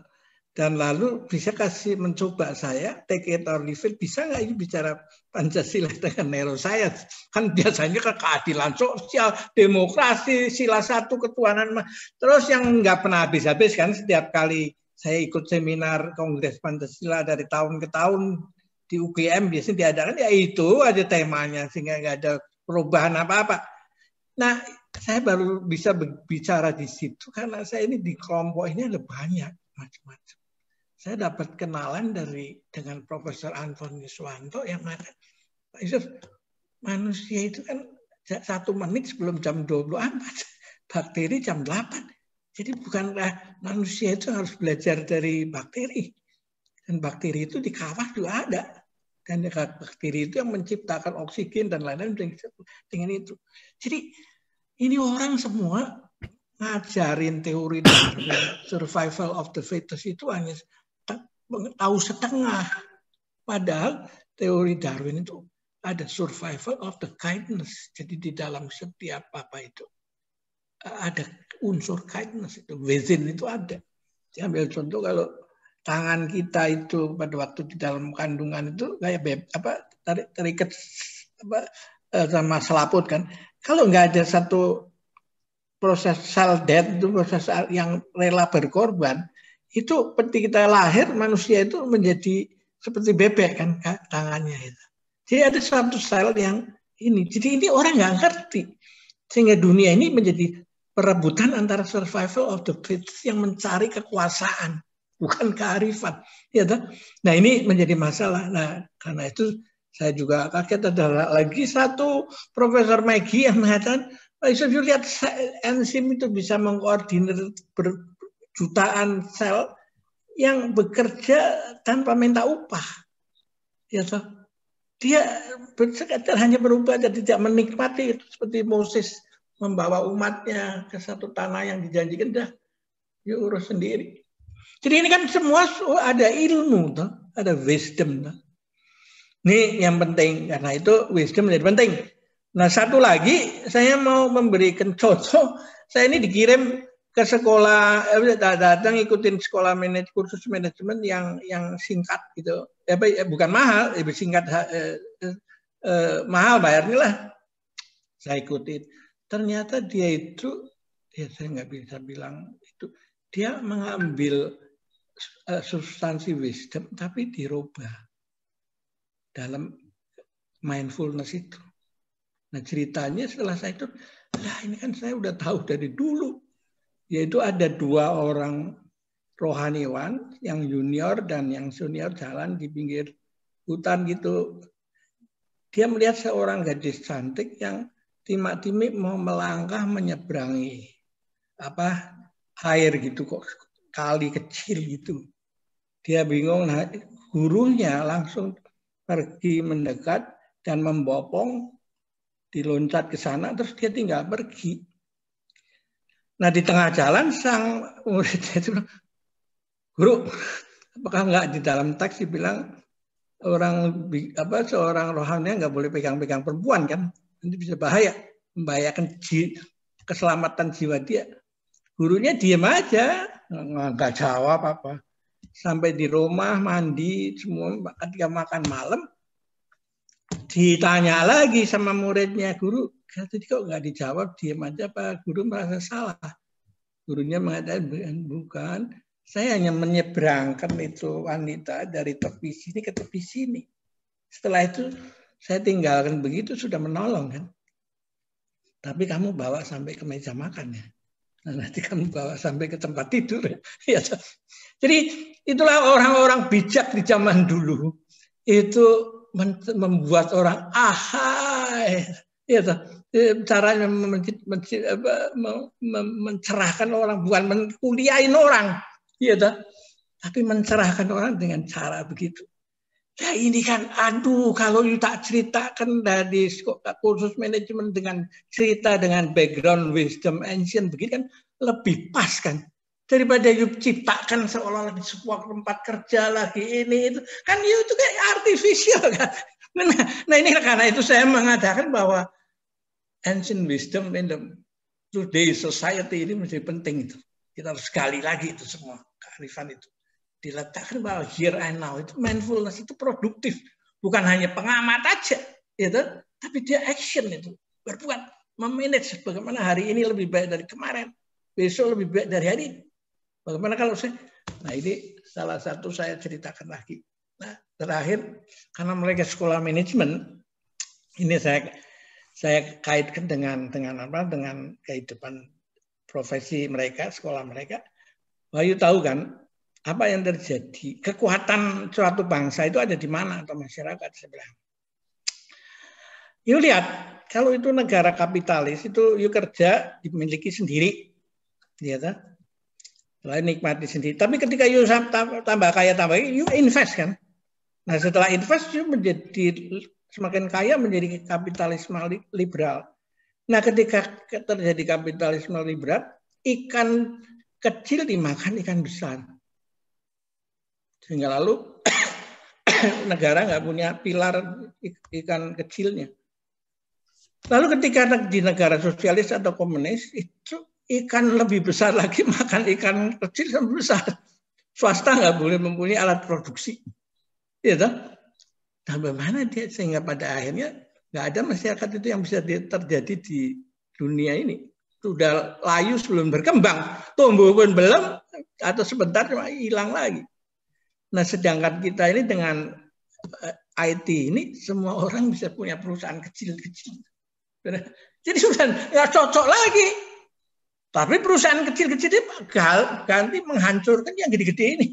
dan lalu bisa kasih mencoba saya take it or leave it bisa nggak ini bicara Pancasila dengan saya kan biasanya kan keadilan sosial demokrasi sila satu ketuanan. terus yang nggak pernah habis-habis kan setiap kali saya ikut seminar Kongres Pancasila dari tahun ke tahun di UGM biasanya diadakan ya itu aja temanya sehingga nggak ada perubahan apa-apa. Nah, saya baru bisa bicara di situ karena saya ini di kelompok ini ada banyak macam-macam saya dapat kenalan dari dengan Profesor Antoni Suwanto yang mana Pak Yusuf manusia itu kan satu menit sebelum jam 24 <laughs> bakteri jam 8 jadi bukanlah manusia itu harus belajar dari bakteri dan bakteri itu di kawah juga ada dan dekat ya, bakteri itu yang menciptakan oksigen dan lain-lain dengan itu jadi ini orang semua ngajarin teori <coughs> survival of the fittest itu hanya tahu setengah. Padahal teori Darwin itu ada survival of the kindness. Jadi di dalam setiap apa itu eh, ada unsur kindness itu within itu ada. Saya ambil contoh kalau tangan kita itu pada waktu di dalam kandungan itu kayak beb, apa tarik terikat apa eh, sama selaput kan. Kalau nggak ada satu proses sel death itu proses yang rela berkorban, itu peti kita lahir manusia itu menjadi seperti bebek kan tangannya itu. Jadi ada suatu sel yang ini. Jadi ini orang nggak ngerti sehingga dunia ini menjadi perebutan antara survival of the fittest yang mencari kekuasaan bukan kearifan. Ya, nah ini menjadi masalah. Nah karena itu saya juga kaget ada lagi satu Profesor Maggie yang mengatakan Pak Yusuf lihat enzim itu bisa mengkoordinir jutaan sel yang bekerja tanpa minta upah. Ya toh. Dia sekadar hanya berubah dan tidak menikmati itu seperti Moses membawa umatnya ke satu tanah yang dijanjikan dah urus sendiri. Jadi ini kan semua ada ilmu toh, ada wisdom toh. Ini yang penting karena itu wisdom menjadi penting. Nah satu lagi saya mau memberikan contoh. Saya ini dikirim ke sekolah eh, datang ikutin sekolah manaj kursus manajemen yang yang singkat gitu ya eh, bukan mahal eh, singkat eh, eh, eh, mahal bayarnya lah saya ikutin ternyata dia itu ya saya nggak bisa bilang itu dia mengambil eh, substansi wisdom tapi dirubah dalam mindfulness itu nah ceritanya setelah saya itu lah ini kan saya udah tahu dari dulu yaitu ada dua orang rohaniwan yang junior dan yang senior jalan di pinggir hutan gitu. Dia melihat seorang gadis cantik yang timak-timik mau melangkah menyeberangi apa air gitu kok kali kecil gitu. Dia bingung, nah, gurunya langsung pergi mendekat dan membopong diloncat ke sana terus dia tinggal pergi Nah di tengah jalan sang murid itu guru, apakah nggak di dalam teks dibilang orang apa seorang rohannya nggak boleh pegang-pegang perempuan kan? Nanti bisa bahaya, membahayakan ji, keselamatan jiwa dia. Gurunya diem aja, nggak jawab apa. Sampai di rumah mandi semua ketika makan malam ditanya lagi sama muridnya guru tadi kok nggak dijawab, diam aja Pak Guru merasa salah. Gurunya mengatakan, bukan, saya hanya menyeberangkan itu wanita dari tepi sini ke tepi sini. Setelah itu saya tinggalkan begitu sudah menolong kan. Tapi kamu bawa sampai ke meja makan ya. Nah, nanti kamu bawa sampai ke tempat tidur. Ya. <laughs> ya Jadi itulah orang-orang bijak di zaman dulu itu membuat orang ahai. Ya, Eh, cara mencerahkan orang bukan menkuliahin orang iya dah tapi mencerahkan orang dengan cara begitu ya ini kan aduh kalau you tak ceritakan dari kursus manajemen dengan cerita dengan background wisdom ancient begini kan lebih pas kan daripada you ciptakan seolah-olah di sebuah tempat kerja lagi ini itu kan you itu kayak artifisial kan <laughs> nah, nah ini karena itu saya mengatakan bahwa ancient wisdom in the today society ini menjadi penting itu. Kita harus sekali lagi itu semua kearifan itu. Diletakkan bahwa here and now itu mindfulness itu produktif, bukan hanya pengamat aja, itu, tapi dia action itu berbuat memanage bagaimana hari ini lebih baik dari kemarin, besok lebih baik dari hari ini. Bagaimana kalau saya, nah ini salah satu saya ceritakan lagi. Nah terakhir karena mereka sekolah manajemen, ini saya saya kaitkan dengan dengan apa dengan kehidupan profesi mereka sekolah mereka Bayu tahu kan apa yang terjadi kekuatan suatu bangsa itu ada di mana atau masyarakat sebelah? bilang you lihat kalau itu negara kapitalis itu you kerja dimiliki sendiri ya lain nikmati sendiri tapi ketika you tambah kaya tambah you invest kan nah setelah invest you menjadi semakin kaya menjadi kapitalisme liberal. Nah, ketika terjadi kapitalisme liberal, ikan kecil dimakan ikan besar. Sehingga lalu <coughs> negara nggak punya pilar ikan kecilnya. Lalu ketika di negara sosialis atau komunis, itu ikan lebih besar lagi <laughs> makan ikan kecil yang besar. Swasta nggak boleh mempunyai alat produksi. gitu. Nah bagaimana dia sehingga pada akhirnya nggak ada masyarakat itu yang bisa terjadi di dunia ini. Sudah layu sebelum berkembang, tumbuh pun belum, atau sebentar cuma hilang lagi. Nah sedangkan kita ini dengan eh, IT ini semua orang bisa punya perusahaan kecil-kecil. Jadi sudah nggak ya cocok lagi. Tapi perusahaan kecil-kecil ini ganti menghancurkan yang gede-gede ini.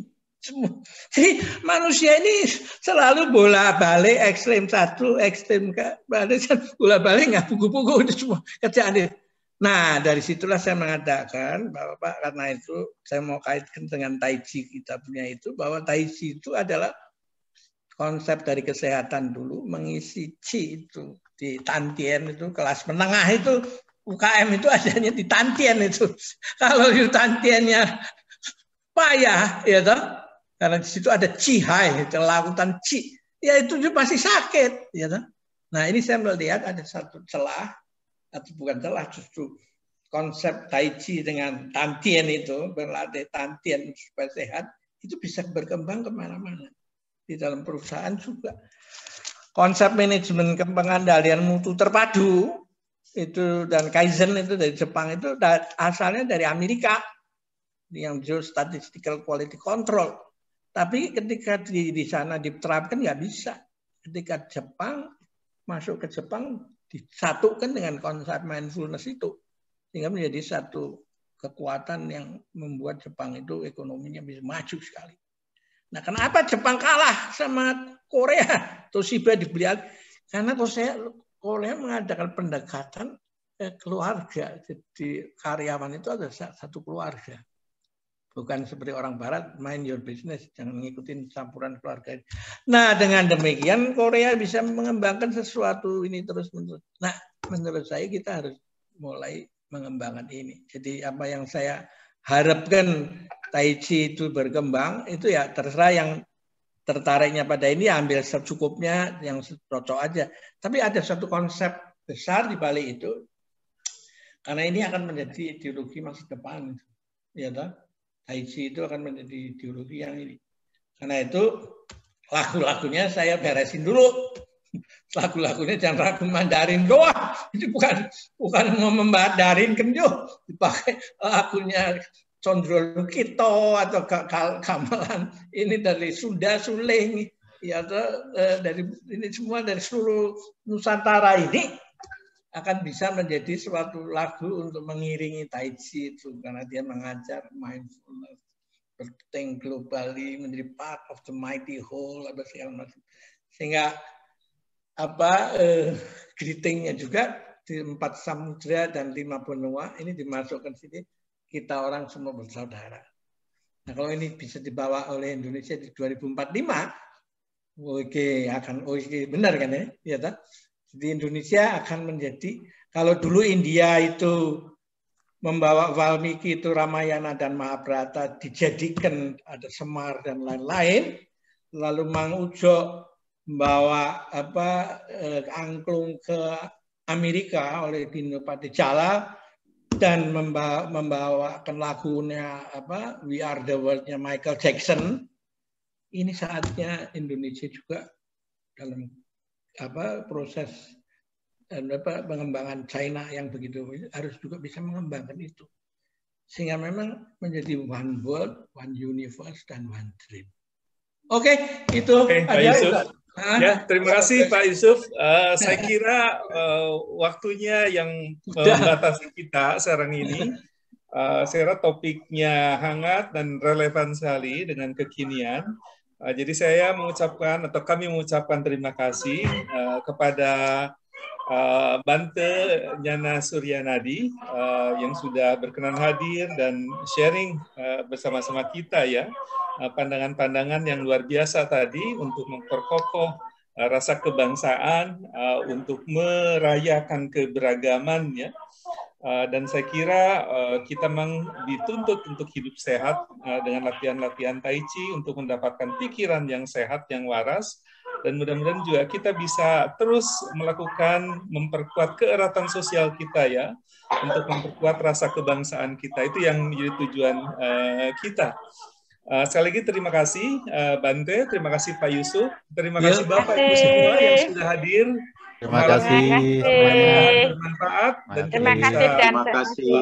Jadi manusia ini selalu bola balik ekstrem satu, ekstrem ke balik bola balik nggak buku-buku itu semua kerjaan dia. Nah dari situlah saya mengatakan bapak-bapak karena itu saya mau kaitkan dengan Tai Chi kita punya itu bahwa Tai Chi itu adalah konsep dari kesehatan dulu mengisi Chi itu di Tantien itu kelas menengah itu UKM itu adanya di Tantien itu <laughs> kalau di Tantiennya payah ya toh karena di situ ada cihai, celah hutan ci. Ya itu masih sakit. Ya, nah ini saya melihat ada satu celah, atau bukan celah justru konsep tai chi dengan tantien itu, berlatih tantien supaya sehat, itu bisa berkembang kemana-mana. Di dalam perusahaan juga. Konsep manajemen pengendalian mutu terpadu itu dan Kaizen itu dari Jepang itu asalnya dari Amerika yang statistical quality control tapi ketika di, di sana diterapkan nggak bisa. Ketika Jepang masuk ke Jepang disatukan dengan konsep mindfulness itu sehingga menjadi satu kekuatan yang membuat Jepang itu ekonominya bisa maju sekali. Nah, kenapa Jepang kalah sama Korea? <laughs> Toshiba dibeli karena Korea, Korea mengadakan pendekatan eh, keluarga. Jadi karyawan itu ada satu keluarga. Bukan seperti orang barat, main your business, jangan ngikutin campuran keluarga. Nah, dengan demikian Korea bisa mengembangkan sesuatu ini terus-menerus. Nah, menurut saya kita harus mulai mengembangkan ini. Jadi apa yang saya harapkan tai chi itu berkembang, itu ya terserah yang tertariknya pada ini ambil secukupnya yang cocok aja. Tapi ada satu konsep besar di balik itu karena ini akan menjadi ideologi masa depan, ya know? IC itu akan menjadi ideologi yang ini. Karena itu lagu-lagunya saya beresin dulu. <laughs> Lagu-lagunya jangan ragu mandarin doang. <laughs> Itu bukan bukan mau membadarin kenjo. Dipakai lagunya Condro Lukito atau Kamalan ini dari Sunda Suling ya dari ini semua dari seluruh Nusantara ini akan bisa menjadi suatu lagu untuk mengiringi tai chi itu karena dia mengajar mindfulness berteng globally menjadi part of the mighty whole apa segala macam sehingga apa eh, greetingnya juga di empat samudra dan lima benua ini dimasukkan sini kita orang semua bersaudara. Nah kalau ini bisa dibawa oleh Indonesia di 2045, oke akan oke oh, benar kan ya, ya tak? di Indonesia akan menjadi kalau dulu India itu membawa Valmiki itu Ramayana dan Mahabharata dijadikan ada Semar dan lain-lain, lalu Mang Ujo membawa apa eh, angklung ke Amerika oleh Dino Patijala dan membawa, membawakan lagunya apa We Are the World-nya Michael Jackson. Ini saatnya Indonesia juga dalam apa proses dan apa pengembangan China yang begitu harus juga bisa mengembangkan itu sehingga memang menjadi one world, one universe dan one dream. Oke, okay, itu okay, Pak Yusuf. Ah, Ya, terima kasih Pak Yusuf. Uh, saya <laughs> kira uh, waktunya yang membatasi kita sekarang ini. Uh, saya kira topiknya hangat dan relevan sekali dengan kekinian. Eh, jadi saya mengucapkan atau kami mengucapkan terima kasih eh, kepada uh, Bante Nyana Suryanadi yang sudah berkenan hadir dan sharing bersama-sama kita ya pandangan-pandangan yang luar biasa tadi untuk memperkokoh rasa kebangsaan uh, untuk merayakan keberagaman ya Eh, dan saya kira eh, kita memang dituntut untuk hidup sehat eh, dengan latihan-latihan tai chi untuk mendapatkan pikiran yang sehat, yang waras, dan mudah-mudahan juga kita bisa terus melakukan memperkuat keeratan sosial kita ya untuk memperkuat rasa kebangsaan kita itu yang menjadi tujuan kita. Uh, sekali lagi terima kasih uh, Bante, terima kasih Pak Yusuf, terima ya. kasih Bapak Ibu semua yang sudah hadir. Terima kasih. Bermanfaat dan terima kasih kasih. terima kasih.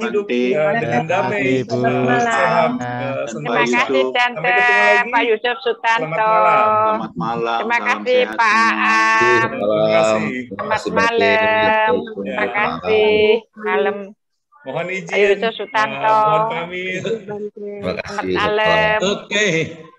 hidupnya dengan damai, kasih. Terima kasih Terima eh, Pak Terima kasih. Selamat malam. Terima kasih Terima kasih. Selamat malam. Terima kasih. Malam. Mohon izin. Pak Sutanto. Mohon pamit. Terima kasih. Selamat malam. Oke.